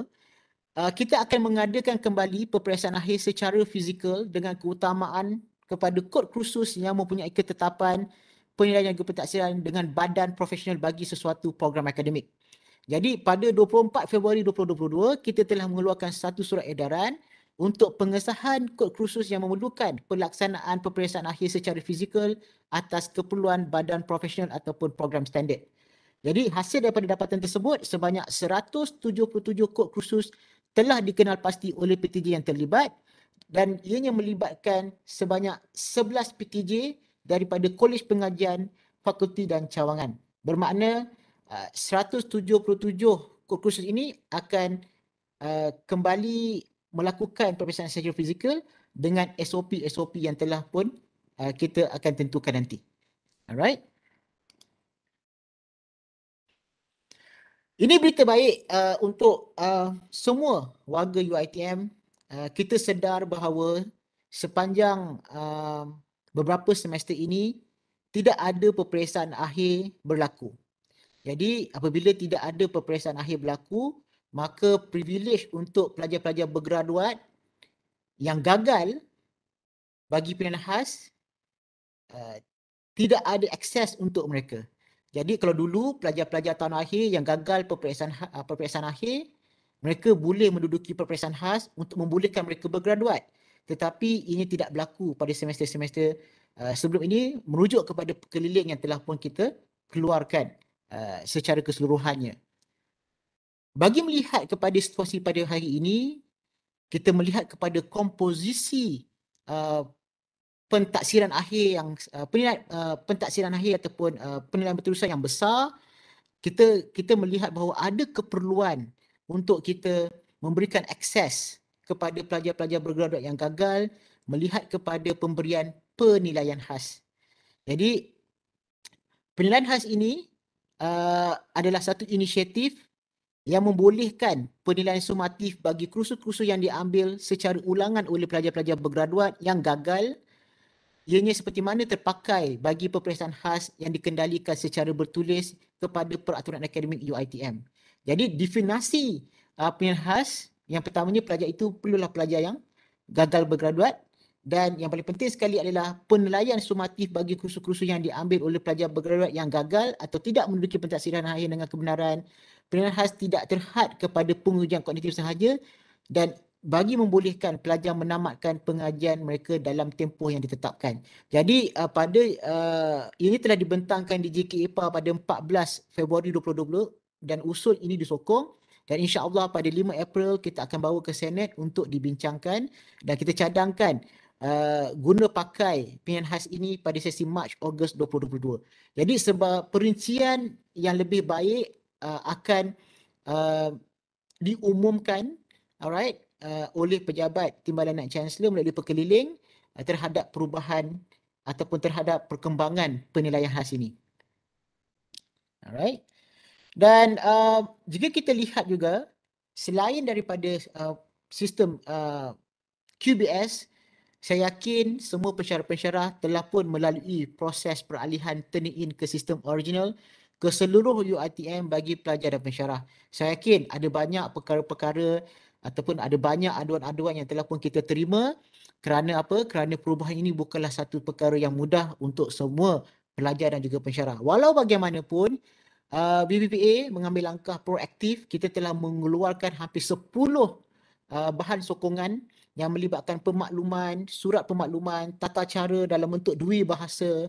kita akan mengadakan kembali peperiksaan akhir secara fizikal dengan keutamaan kepada kod kursus yang mempunyai ketetapan penilaian dan pentaksiran dengan badan profesional bagi sesuatu program akademik. Jadi pada 24 Februari 2022, kita telah mengeluarkan satu surat edaran untuk pengesahan kod khusus yang memerlukan pelaksanaan peperiksaan akhir secara fizikal atas keperluan badan profesional ataupun program standard. Jadi hasil daripada dapatan tersebut sebanyak 177 kod khusus telah dikenal pasti oleh PTJ yang terlibat dan ianya melibatkan sebanyak 11 PTJ daripada Kolej Pengajian, Fakulti dan Cawangan. Bermakna 177 ah, kursus ini akan uh, kembali melakukan pemeriksaan secara fizikal dengan SOP-SOP yang telah pun uh, kita akan tentukan nanti. Alright. Ini berita baik uh, untuk uh, semua warga UITM. Uh, kita sedar bahawa sepanjang uh, beberapa semester ini tidak ada peperiksaan akhir berlaku. Jadi apabila tidak ada peperiksaan akhir berlaku, maka privilege untuk pelajar-pelajar bergraduat yang gagal bagi pilihan khas uh, tidak ada akses untuk mereka. Jadi kalau dulu pelajar-pelajar tahun akhir yang gagal peperiksaan uh, peperiksaan akhir, mereka boleh menduduki peperiksaan khas untuk membolehkan mereka bergraduat. Tetapi ini tidak berlaku pada semester-semester uh, sebelum ini merujuk kepada keliling yang telah pun kita keluarkan uh, secara keseluruhannya. Bagi melihat kepada situasi pada hari ini, kita melihat kepada komposisi uh, pentaksiran akhir yang uh, penilai uh, pentaksiran akhir ataupun uh, penilaian berterusan yang besar, kita kita melihat bahawa ada keperluan untuk kita memberikan akses kepada pelajar-pelajar bergraduat yang gagal melihat kepada pemberian penilaian khas. Jadi penilaian khas ini Uh, adalah satu inisiatif yang membolehkan penilaian sumatif bagi kursus-kursus yang diambil secara ulangan oleh pelajar-pelajar bergraduat yang gagal ianya seperti mana terpakai bagi peperiksaan khas yang dikendalikan secara bertulis kepada peraturan akademik UITM. Jadi definasi uh, penilaian khas yang pertamanya pelajar itu perlulah pelajar yang gagal bergraduat dan yang paling penting sekali adalah penilaian sumatif bagi kursus-kursus yang diambil oleh pelajar bergerak yang gagal atau tidak memiliki pentaksiran akhir dengan kebenaran. Penilaian khas tidak terhad kepada pengujian kognitif sahaja dan bagi membolehkan pelajar menamatkan pengajian mereka dalam tempoh yang ditetapkan. Jadi uh, pada uh, ini telah dibentangkan di JKEPA pada 14 Februari 2020 dan usul ini disokong dan insyaallah pada 5 April kita akan bawa ke Senet untuk dibincangkan dan kita cadangkan uh, guna pakai pilihan khas ini pada sesi March Ogos 2022. Jadi sebab perincian yang lebih baik uh, akan uh, diumumkan alright uh, oleh pejabat Timbalan Naik Chancellor melalui perkeliling uh, terhadap perubahan ataupun terhadap perkembangan penilaian khas ini. Alright. Dan uh, jika kita lihat juga selain daripada uh, sistem uh, QBS saya yakin semua pensyarah-pensyarah telah pun melalui proses peralihan turning in ke sistem original ke seluruh UITM bagi pelajar dan pensyarah. Saya yakin ada banyak perkara-perkara ataupun ada banyak aduan-aduan yang telah pun kita terima kerana apa? Kerana perubahan ini bukanlah satu perkara yang mudah untuk semua pelajar dan juga pensyarah. Walau bagaimanapun, uh, BBPA mengambil langkah proaktif, kita telah mengeluarkan hampir 10 uh, bahan sokongan yang melibatkan pemakluman, surat pemakluman, tata cara dalam bentuk dui bahasa,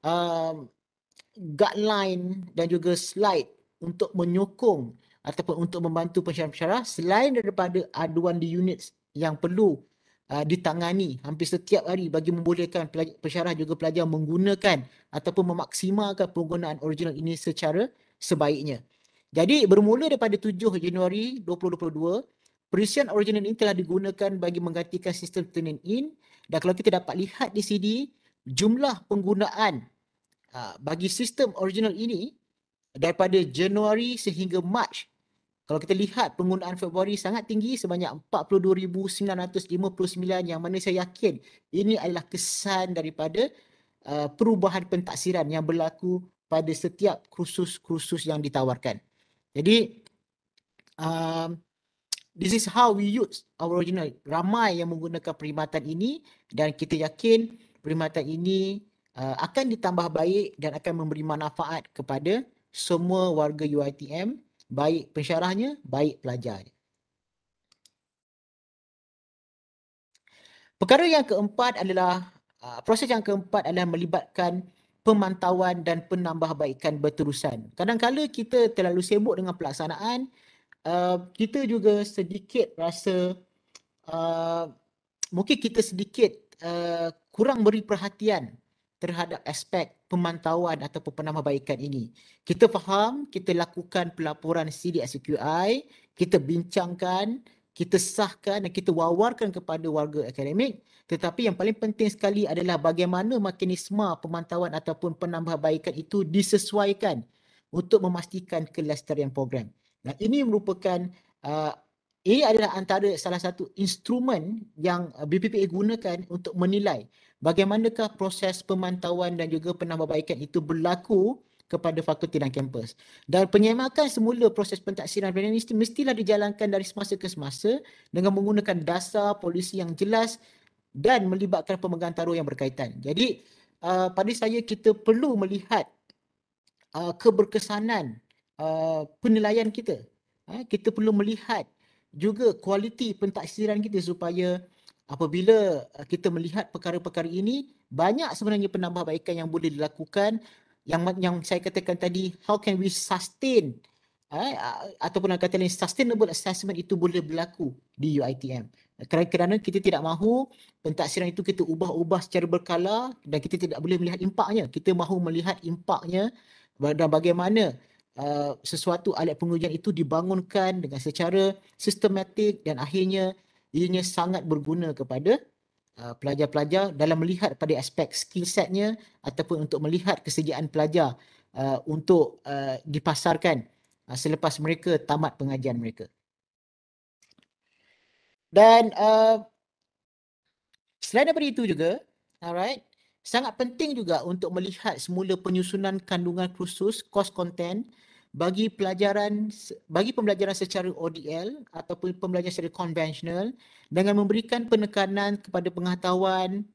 uh, guideline dan juga slide untuk menyokong ataupun untuk membantu pensyarah-pensyarah selain daripada aduan di unit yang perlu uh, ditangani hampir setiap hari bagi membolehkan pensyarah juga pelajar menggunakan ataupun memaksimalkan penggunaan original ini secara sebaiknya. Jadi bermula daripada 7 Januari 2022, Perisian original ini telah digunakan bagi menggantikan sistem turning in dan kalau kita dapat lihat di sini jumlah penggunaan uh, bagi sistem original ini daripada Januari sehingga Mac kalau kita lihat penggunaan Februari sangat tinggi sebanyak 42,959 yang mana saya yakin ini adalah kesan daripada uh, perubahan pentaksiran yang berlaku pada setiap kursus-kursus yang ditawarkan. Jadi, uh, this is how we use our original. Ramai yang menggunakan perkhidmatan ini dan kita yakin perkhidmatan ini uh, akan ditambah baik dan akan memberi manfaat kepada semua warga UITM, baik pensyarahnya, baik pelajar. Perkara yang keempat adalah, uh, proses yang keempat adalah melibatkan pemantauan dan penambahbaikan berterusan. Kadang-kala kita terlalu sibuk dengan pelaksanaan, uh, kita juga sedikit rasa uh, mungkin kita sedikit uh, kurang beri perhatian terhadap aspek pemantauan atau penambahbaikan ini. Kita faham, kita lakukan pelaporan CDSQI, kita bincangkan, kita sahkan dan kita wawarkan kepada warga akademik. Tetapi yang paling penting sekali adalah bagaimana mekanisme pemantauan ataupun penambahbaikan itu disesuaikan untuk memastikan kelestarian program. Nah, ini merupakan uh, ini adalah antara salah satu instrumen yang uh, BPPA gunakan untuk menilai bagaimanakah proses pemantauan dan juga penambahbaikan itu berlaku kepada fakulti dan kampus. Dan penyemakan semula proses pentaksiran perniagaan ini mestilah dijalankan dari semasa ke semasa dengan menggunakan dasar polisi yang jelas dan melibatkan pemegang taruh yang berkaitan. Jadi uh, pada saya kita perlu melihat uh, keberkesanan uh, penilaian kita. Uh, kita perlu melihat juga kualiti pentaksiran kita supaya apabila uh, kita melihat perkara-perkara ini banyak sebenarnya penambahbaikan yang boleh dilakukan yang yang saya katakan tadi how can we sustain eh, ataupun kata lain sustainable assessment itu boleh berlaku di UiTM kerana kerana kita tidak mahu pentaksiran itu kita ubah-ubah secara berkala dan kita tidak boleh melihat impaknya kita mahu melihat impaknya dan bagaimana uh, sesuatu alat pengujian itu dibangunkan dengan secara sistematik dan akhirnya ianya sangat berguna kepada uh, pelajar-pelajar dalam melihat pada aspek skill setnya ataupun untuk melihat kesediaan pelajar uh, untuk uh, dipasarkan uh, selepas mereka tamat pengajian mereka. Dan uh, selain daripada itu juga, alright, uh, Sangat penting juga untuk melihat semula penyusunan kandungan kursus, kos konten bagi pelajaran bagi pembelajaran secara ODL ataupun pembelajaran secara konvensional dengan memberikan penekanan kepada pengetahuan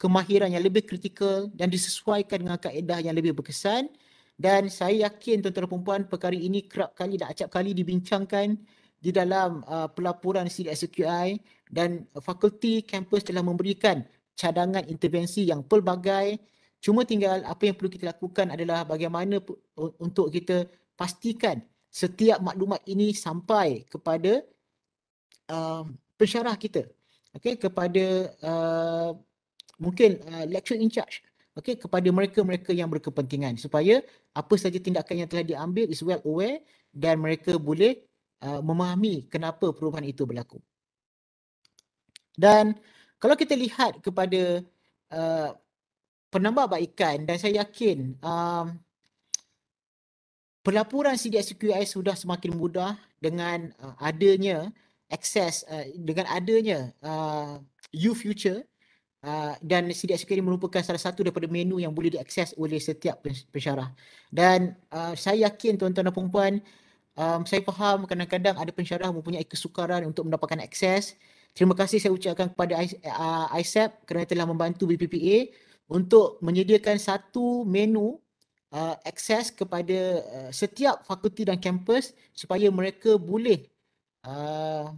kemahiran yang lebih kritikal dan disesuaikan dengan kaedah yang lebih berkesan dan saya yakin tuan-tuan dan puan perkara ini kerap kali dan acap kali dibincangkan di dalam uh, pelaporan CDSQI dan uh, fakulti kampus telah memberikan cadangan intervensi yang pelbagai cuma tinggal apa yang perlu kita lakukan adalah bagaimana untuk kita pastikan setiap maklumat ini sampai kepada uh, pensyarah kita okey kepada uh, mungkin uh, lecture in charge okey kepada mereka-mereka yang berkepentingan supaya apa saja tindakan yang telah diambil is well aware dan mereka boleh uh, memahami kenapa perubahan itu berlaku dan uh, kalau kita lihat kepada uh, penambah baikan dan saya yakin um, pelaporan CDSQI sudah semakin mudah dengan uh, adanya akses uh, dengan adanya uh, U-Future Uh, dan CDSQ ini merupakan salah satu daripada menu yang boleh diakses oleh setiap pensyarah dan uh, saya yakin tuan-tuan dan perempuan um, saya faham kadang-kadang ada pensyarah mempunyai kesukaran untuk mendapatkan akses Terima kasih saya ucapkan kepada ISAP uh, kerana telah membantu BPPA untuk menyediakan satu menu uh, akses kepada uh, setiap fakulti dan kampus supaya mereka boleh uh,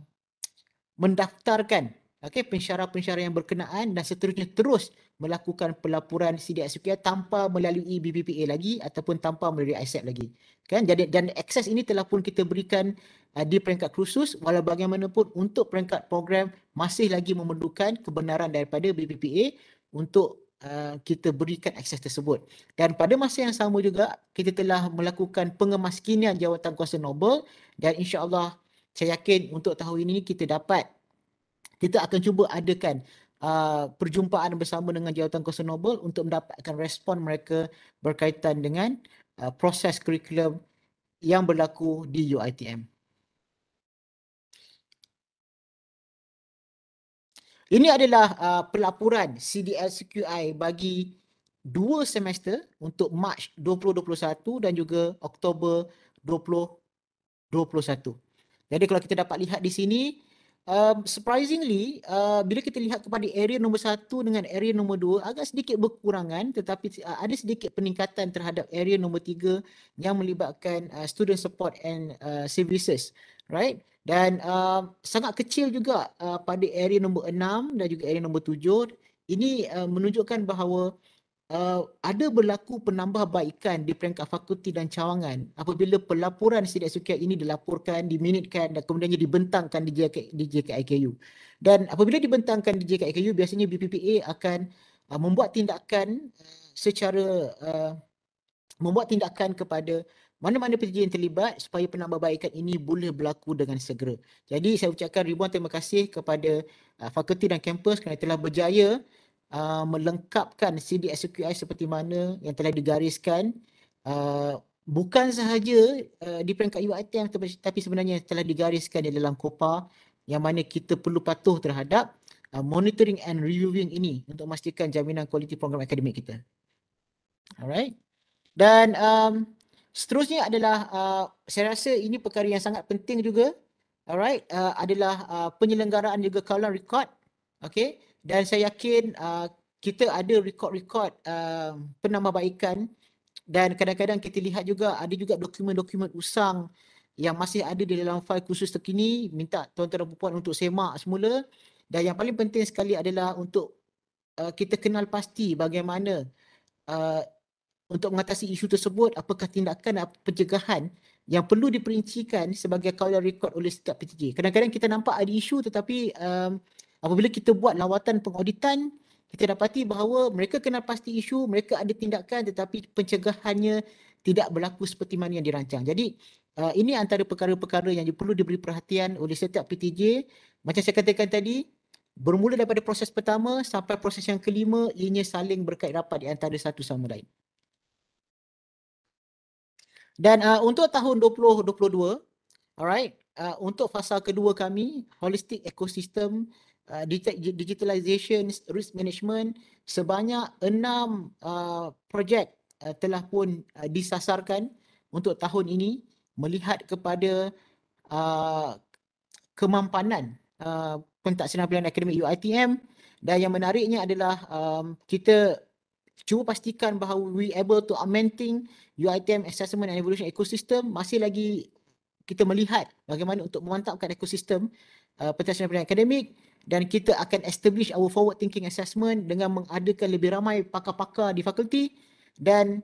mendaftarkan okay, pensyarah-pensyarah yang berkenaan dan seterusnya terus melakukan pelaporan CDS UKI tanpa melalui BBPA lagi ataupun tanpa melalui ISAP lagi. Kan? Jadi dan akses ini telah pun kita berikan uh, di peringkat khusus walau bagaimanapun untuk peringkat program masih lagi memerlukan kebenaran daripada BBPA untuk uh, kita berikan akses tersebut. Dan pada masa yang sama juga kita telah melakukan pengemaskinian jawatan kuasa Nobel dan insya-Allah saya yakin untuk tahun ini kita dapat kita akan cuba adakan uh, perjumpaan bersama dengan jawatan kuasa Nobel untuk mendapatkan respon mereka berkaitan dengan uh, proses kurikulum yang berlaku di UiTM. Ini adalah uh, pelaporan CDLCQI bagi dua semester untuk March 2021 dan juga Oktober 2021. Jadi kalau kita dapat lihat di sini, um, surprisingly uh, bila kita lihat kepada area nombor satu dengan area nombor dua agak sedikit berkurangan tetapi uh, ada sedikit peningkatan terhadap area nombor tiga yang melibatkan uh, student support and uh, services right dan uh, sangat kecil juga uh, pada area nombor enam dan juga area nombor tujuh. ini uh, menunjukkan bahawa uh, ada berlaku penambahbaikan di peringkat fakulti dan cawangan apabila pelaporan sidik sukiat ini dilaporkan, diminitkan dan kemudiannya dibentangkan di, JK, di JKIKU. Dan apabila dibentangkan di JKIKU, biasanya BPPA akan uh, membuat tindakan eh, secara uh, membuat tindakan kepada mana-mana peti yang terlibat supaya penambahbaikan ini boleh berlaku dengan segera. Jadi saya ucapkan ribuan terima kasih kepada uh, fakulti dan kampus kerana telah berjaya uh, melengkapkan SQI seperti mana yang telah digariskan uh, bukan sahaja uh, di peringkat UITM tapi sebenarnya yang telah digariskan di dalam COPA yang mana kita perlu patuh terhadap uh, monitoring and reviewing ini untuk memastikan jaminan kualiti program akademik kita. Alright. Dan um, seterusnya adalah uh, saya rasa ini perkara yang sangat penting juga. Alright. Uh, adalah uh, penyelenggaraan juga kawalan record. Okay dan saya yakin uh, kita ada rekod-rekod uh, penambahbaikan dan kadang-kadang kita lihat juga ada juga dokumen-dokumen usang yang masih ada di dalam fail khusus terkini minta tuan-tuan dan puan untuk semak semula dan yang paling penting sekali adalah untuk uh, kita kenal pasti bagaimana uh, untuk mengatasi isu tersebut apakah tindakan apa pencegahan yang perlu diperincikan sebagai kawalan rekod oleh setiap PTJ. Kadang-kadang kita nampak ada isu tetapi um, apabila kita buat lawatan pengauditan kita dapati bahawa mereka kena pasti isu mereka ada tindakan tetapi pencegahannya tidak berlaku seperti mana yang dirancang jadi uh, ini antara perkara-perkara yang perlu diberi perhatian oleh setiap PTJ macam saya katakan tadi bermula daripada proses pertama sampai proses yang kelima ianya saling berkait rapat di antara satu sama lain dan uh, untuk tahun 2022 alright uh, untuk fasa kedua kami holistic ecosystem uh, digitalization risk management sebanyak enam uh, projek uh, telah pun uh, disasarkan untuk tahun ini melihat kepada uh, kemampanan uh, pentaksiran pilihan akademik UITM dan yang menariknya adalah um, kita cuba pastikan bahawa we able to augmenting UITM assessment and evolution ecosystem masih lagi kita melihat bagaimana untuk memantapkan ekosistem uh, pentasian pendidikan akademik dan kita akan establish our forward thinking assessment dengan mengadakan lebih ramai pakar-pakar di fakulti dan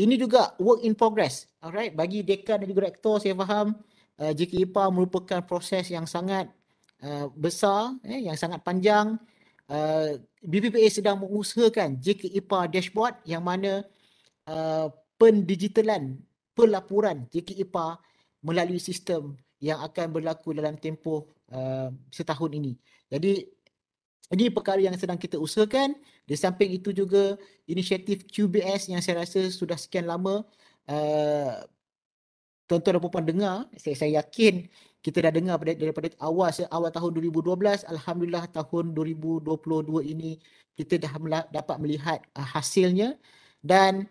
ini juga work in progress. Alright, bagi dekan dan juga rektor saya faham uh, eh, JKIPA merupakan proses yang sangat uh, besar eh, yang sangat panjang. Uh, eh, BPPA sedang mengusahakan JKIPA dashboard yang mana uh, pendigitalan pelaporan JKIPA melalui sistem yang akan berlaku dalam tempoh uh, setahun ini. Jadi ini perkara yang sedang kita usahakan. Di samping itu juga inisiatif QBS yang saya rasa sudah sekian lama uh, tuan-tuan dan puan dengar, saya, saya yakin kita dah dengar daripada, daripada awal awal tahun 2012, alhamdulillah tahun 2022 ini kita dah dapat melihat uh, hasilnya dan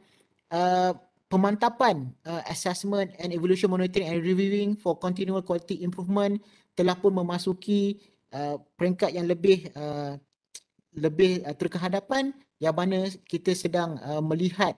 uh, pemantapan uh, assessment and evolution monitoring and reviewing for continual quality improvement telah pun memasuki Uh, peringkat yang lebih uh, lebih uh, terkehadapan yang mana kita sedang uh, melihat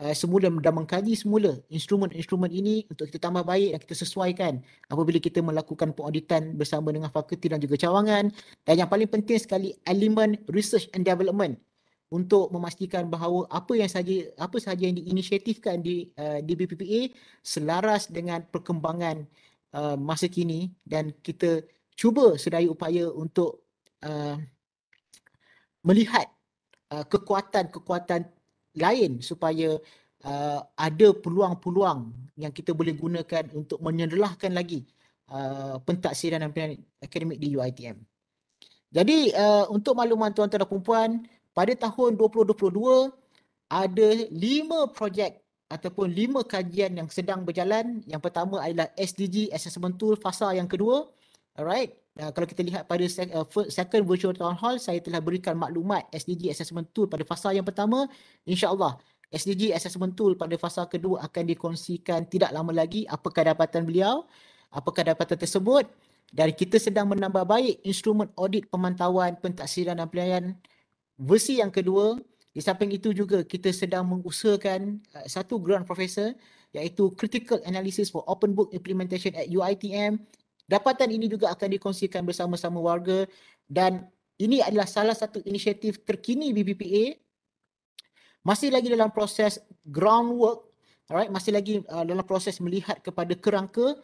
uh, semula dan mengkaji semula instrumen-instrumen ini untuk kita tambah baik dan kita sesuaikan apabila kita melakukan penguditan bersama dengan fakulti dan juga cawangan dan yang paling penting sekali elemen research and development untuk memastikan bahawa apa yang saja apa sahaja yang diinisiatifkan di uh, di BPPA selaras dengan perkembangan uh, masa kini dan kita cuba sedaya upaya untuk uh, melihat uh, kekuatan-kekuatan uh, lain supaya uh, ada peluang-peluang yang kita boleh gunakan untuk menyedelahkan lagi uh, pentaksiran dan pilihan akademik di UITM. Jadi uh, untuk makluman tuan-tuan dan puan-puan, pada tahun 2022 ada lima projek ataupun lima kajian yang sedang berjalan. Yang pertama adalah SDG Assessment Tool Fasa yang kedua. Alright. Uh, kalau kita lihat pada uh, second virtual town hall, saya telah berikan maklumat SDG assessment tool pada fasa yang pertama. InsyaAllah SDG assessment tool pada fasa kedua akan dikongsikan tidak lama lagi apakah dapatan beliau, apakah dapatan tersebut. Dan kita sedang menambah baik instrumen audit pemantauan pentaksiran dan pelayanan versi yang kedua. Di samping itu juga kita sedang mengusahakan uh, satu grant professor iaitu critical analysis for open book implementation at UITM Dapatan ini juga akan dikongsikan bersama-sama warga dan ini adalah salah satu inisiatif terkini BBPA masih lagi dalam proses groundwork alright masih lagi uh, dalam proses melihat kepada kerangka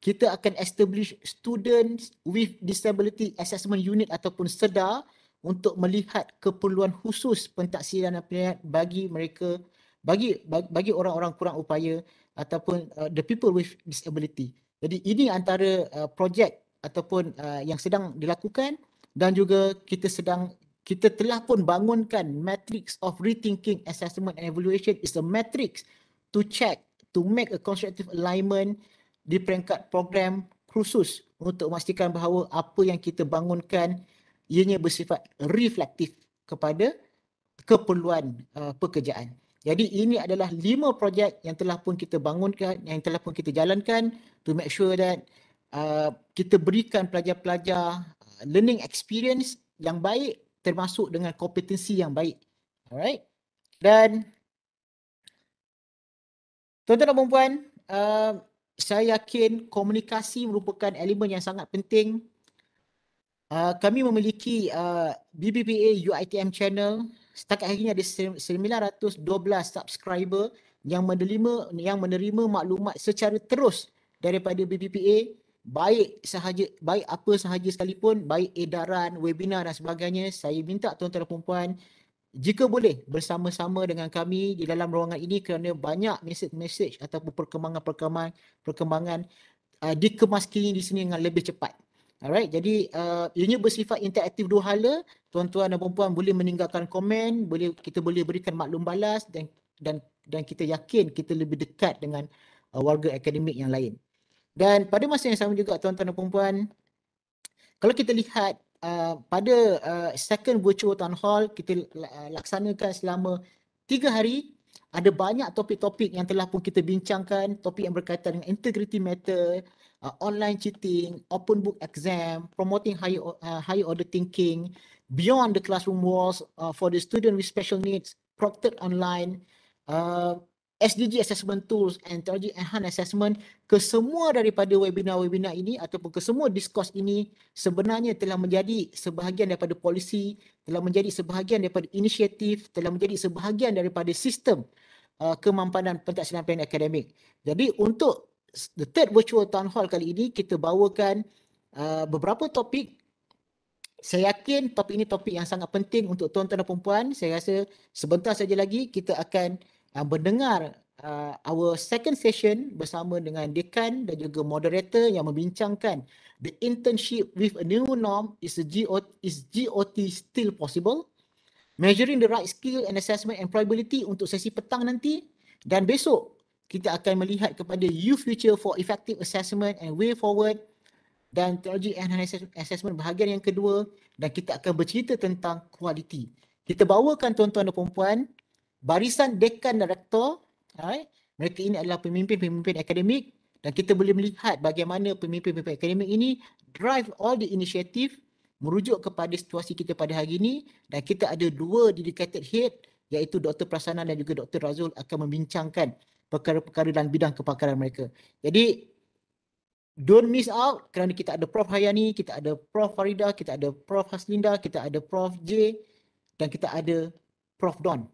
kita akan establish students with disability assessment unit ataupun sedar untuk melihat keperluan khusus pentaksiran dan penyiaran bagi mereka bagi bagi orang-orang kurang upaya ataupun uh, the people with disability jadi ini antara uh, projek ataupun uh, yang sedang dilakukan dan juga kita sedang kita telah pun bangunkan matrix of rethinking assessment and evaluation is a matrix to check to make a constructive alignment di peringkat program khusus untuk memastikan bahawa apa yang kita bangunkan ianya bersifat reflektif kepada keperluan uh, pekerjaan. Jadi ini adalah lima projek yang telah pun kita bangunkan, yang telah pun kita jalankan to make sure that uh, kita berikan pelajar-pelajar uh, learning experience yang baik termasuk dengan kompetensi yang baik. Alright. Dan tuan-tuan dan puan uh, saya yakin komunikasi merupakan elemen yang sangat penting. Uh, kami memiliki uh, BBPA UITM channel setakat hari ini ada 912 subscriber yang menerima yang menerima maklumat secara terus daripada BPPA baik sahaja baik apa sahaja sekalipun baik edaran webinar dan sebagainya saya minta tuan-tuan dan puan jika boleh bersama-sama dengan kami di dalam ruangan ini kerana banyak mesej-mesej ataupun perkembangan-perkembangan perkembangan uh, dikemaskini di sini dengan lebih cepat. Alright, jadi uh, ianya bersifat interaktif dua hala tuan-tuan dan puan-puan boleh meninggalkan komen, boleh kita boleh berikan maklum balas dan dan dan kita yakin kita lebih dekat dengan uh, warga akademik yang lain. Dan pada masa yang sama juga tuan-tuan dan puan-puan kalau kita lihat uh, pada uh, second virtual town hall kita uh, laksanakan selama tiga hari ada banyak topik-topik yang telah pun kita bincangkan, topik yang berkaitan dengan integrity matter, uh, online cheating, open book exam, promoting higher uh, higher order thinking, beyond the classroom walls uh, for the student with special needs, proctored online, uh, SDG assessment tools and technology enhanced assessment, kesemua daripada webinar-webinar ini ataupun kesemua diskus ini sebenarnya telah menjadi sebahagian daripada polisi, telah menjadi sebahagian daripada inisiatif, telah menjadi sebahagian daripada sistem uh, kemampanan pentaksiran pelan akademik. Jadi untuk the third virtual town hall kali ini, kita bawakan uh, beberapa topik saya yakin topik ini topik yang sangat penting untuk tuan-tuan dan puan-puan. Saya rasa sebentar saja lagi kita akan uh, mendengar uh, our second session bersama dengan dekan dan juga moderator yang membincangkan the internship with a new norm is a GOT is GOT still possible? Measuring the right skill and assessment employability untuk sesi petang nanti dan besok kita akan melihat kepada youth future for effective assessment and way forward dan teknologi analysis assessment bahagian yang kedua dan kita akan bercerita tentang kualiti. Kita bawakan tuan-tuan dan puan-puan barisan dekan dan rektor. Eh? Mereka ini adalah pemimpin-pemimpin akademik dan kita boleh melihat bagaimana pemimpin-pemimpin akademik ini drive all the initiative merujuk kepada situasi kita pada hari ini dan kita ada dua dedicated head iaitu Dr. Prasanan dan juga Dr. Razul akan membincangkan perkara-perkara dalam bidang kepakaran mereka. Jadi don't miss out kerana kita ada Prof Hayani, kita ada Prof Farida, kita ada Prof Haslinda, kita ada Prof J dan kita ada Prof Don.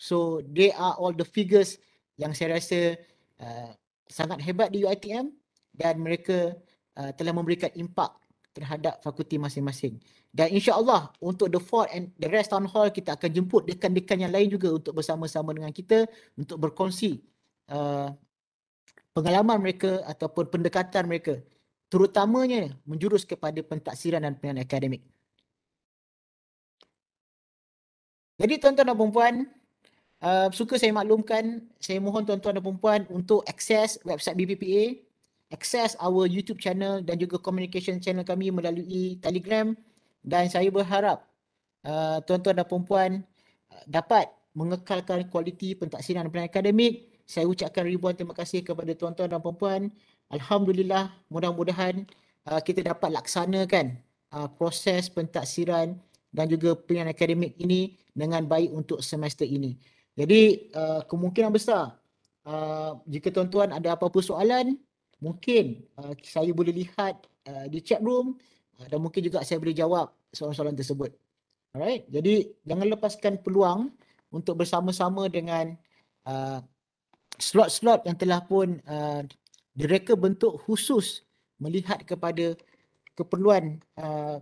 So they are all the figures yang saya rasa uh, sangat hebat di UiTM dan mereka uh, telah memberikan impak terhadap fakulti masing-masing. Dan insya-Allah untuk the fourth and the rest town hall kita akan jemput dekan-dekan yang lain juga untuk bersama-sama dengan kita untuk berkongsi uh, pengalaman mereka ataupun pendekatan mereka terutamanya menjurus kepada pentaksiran dan penilaian akademik. Jadi tuan-tuan dan puan uh, suka saya maklumkan, saya mohon tuan-tuan dan puan untuk akses website BPPA, akses our YouTube channel dan juga communication channel kami melalui Telegram dan saya berharap uh, tuan-tuan dan puan uh, dapat mengekalkan kualiti pentaksiran dan penilaian akademik saya ucapkan ribuan terima kasih kepada tuan-tuan dan puan-puan. Alhamdulillah, mudah-mudahan uh, kita dapat laksanakan uh, proses pentaksiran dan juga pilihan akademik ini dengan baik untuk semester ini. Jadi, uh, kemungkinan besar uh, jika tuan-tuan ada apa-apa soalan, mungkin uh, saya boleh lihat uh, di chat room uh, dan mungkin juga saya boleh jawab soalan-soalan tersebut. Alright, jadi jangan lepaskan peluang untuk bersama-sama dengan uh, slot-slot yang telah pun uh, direka bentuk khusus melihat kepada keperluan uh,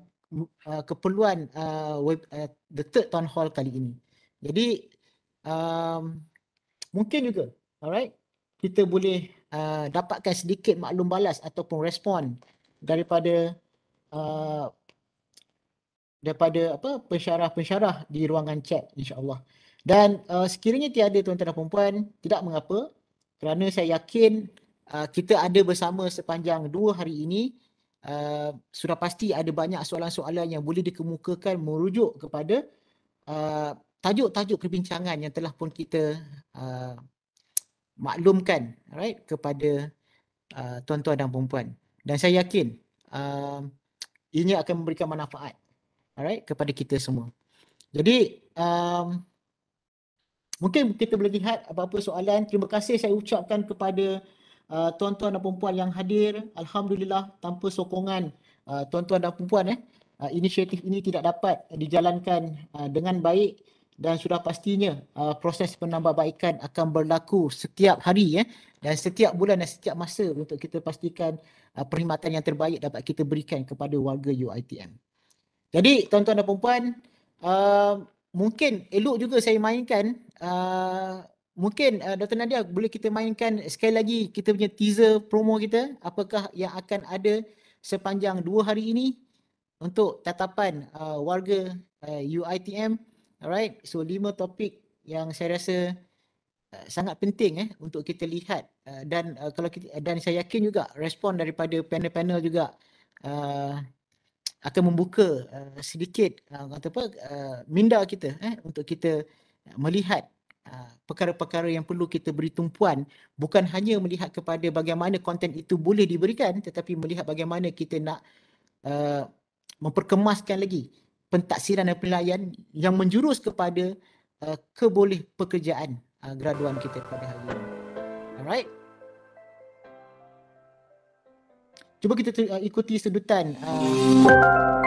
uh, keperluan uh, web, uh, the third town hall kali ini. Jadi um, mungkin juga, alright, kita boleh uh, dapatkan sedikit maklum balas ataupun respon daripada uh, daripada apa pensyarah-pensyarah di ruangan chat insya allah dan uh, sekiranya tiada tuan-tuan dan perempuan, tidak mengapa kerana saya yakin uh, kita ada bersama sepanjang dua hari ini uh, sudah pasti ada banyak soalan-soalan yang boleh dikemukakan merujuk kepada uh, tajuk-tajuk perbincangan yang telah pun kita uh, maklumkan right, kepada uh, tuan-tuan dan perempuan. Dan saya yakin uh, ini akan memberikan manfaat alright, kepada kita semua. Jadi, um, Mungkin kita boleh lihat apa-apa soalan. Terima kasih saya ucapkan kepada uh, tuan-tuan uh, dan perempuan yang hadir. Alhamdulillah tanpa sokongan uh, tuan-tuan uh, dan perempuan eh, uh, inisiatif ini tidak dapat dijalankan uh, dengan baik dan sudah pastinya uh, proses penambahbaikan akan berlaku setiap hari ya eh, dan setiap bulan dan setiap masa untuk kita pastikan uh, perkhidmatan yang terbaik dapat kita berikan kepada warga UiTM. Jadi tuan-tuan dan perempuan uh, mungkin elok juga saya mainkan Ah, mungkin uh, ah, Dr. Nadia boleh kita mainkan sekali lagi kita punya teaser promo kita apakah yang akan ada sepanjang dua hari ini untuk tatapan uh, warga uh, UITM alright so lima topik yang saya rasa uh, sangat penting eh untuk kita lihat uh, dan uh, kalau kita dan saya yakin juga respon daripada panel-panel juga uh, akan membuka uh, sedikit uh, apa uh, minda kita eh untuk kita melihat ah, perkara-perkara yang perlu kita beri tumpuan bukan hanya melihat kepada bagaimana konten itu boleh diberikan tetapi melihat bagaimana kita nak uh, memperkemaskan lagi pentaksiran dan penilaian yang menjurus kepada uh, keboleh pekerjaan uh, graduan kita pada hari ini. Alright. Cuba kita ikuti sedutan uh...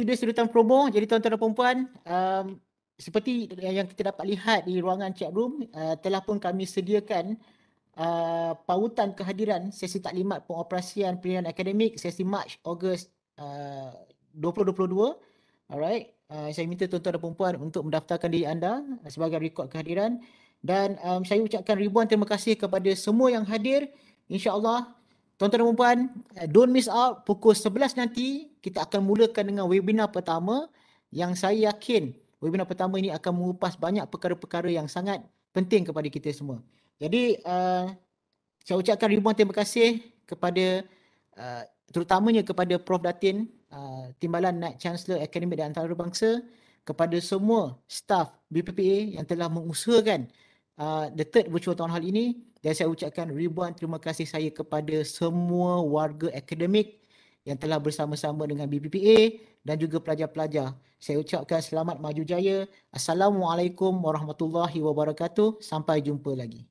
itu dia sudutan promo. Jadi tuan-tuan dan puan-puan, um, seperti yang kita dapat lihat di ruangan chat room, uh, telah pun kami sediakan uh, pautan kehadiran sesi taklimat pengoperasian pilihan akademik sesi March, Ogos uh, 2022. Alright. Uh, saya minta tuan-tuan dan puan-puan untuk mendaftarkan diri anda sebagai rekod kehadiran. Dan um, saya ucapkan ribuan terima kasih kepada semua yang hadir. Insya Allah. Tuan-tuan dan puan-puan, eh, don't miss out. Pukul 11 nanti kita akan mulakan dengan webinar pertama yang saya yakin webinar pertama ini akan mengupas banyak perkara-perkara yang sangat penting kepada kita semua. Jadi uh, saya ucapkan ribuan terima kasih kepada uh, terutamanya kepada Prof Datin uh, Timbalan Naik Chancellor Akademik dan Antarabangsa kepada semua staf BPPA yang telah mengusahakan Ah, the third virtual town hall ini dan saya ucapkan ribuan terima kasih saya kepada semua warga akademik yang telah bersama-sama dengan BPPA dan juga pelajar-pelajar. Saya ucapkan selamat maju jaya. Assalamualaikum warahmatullahi wabarakatuh. Sampai jumpa lagi.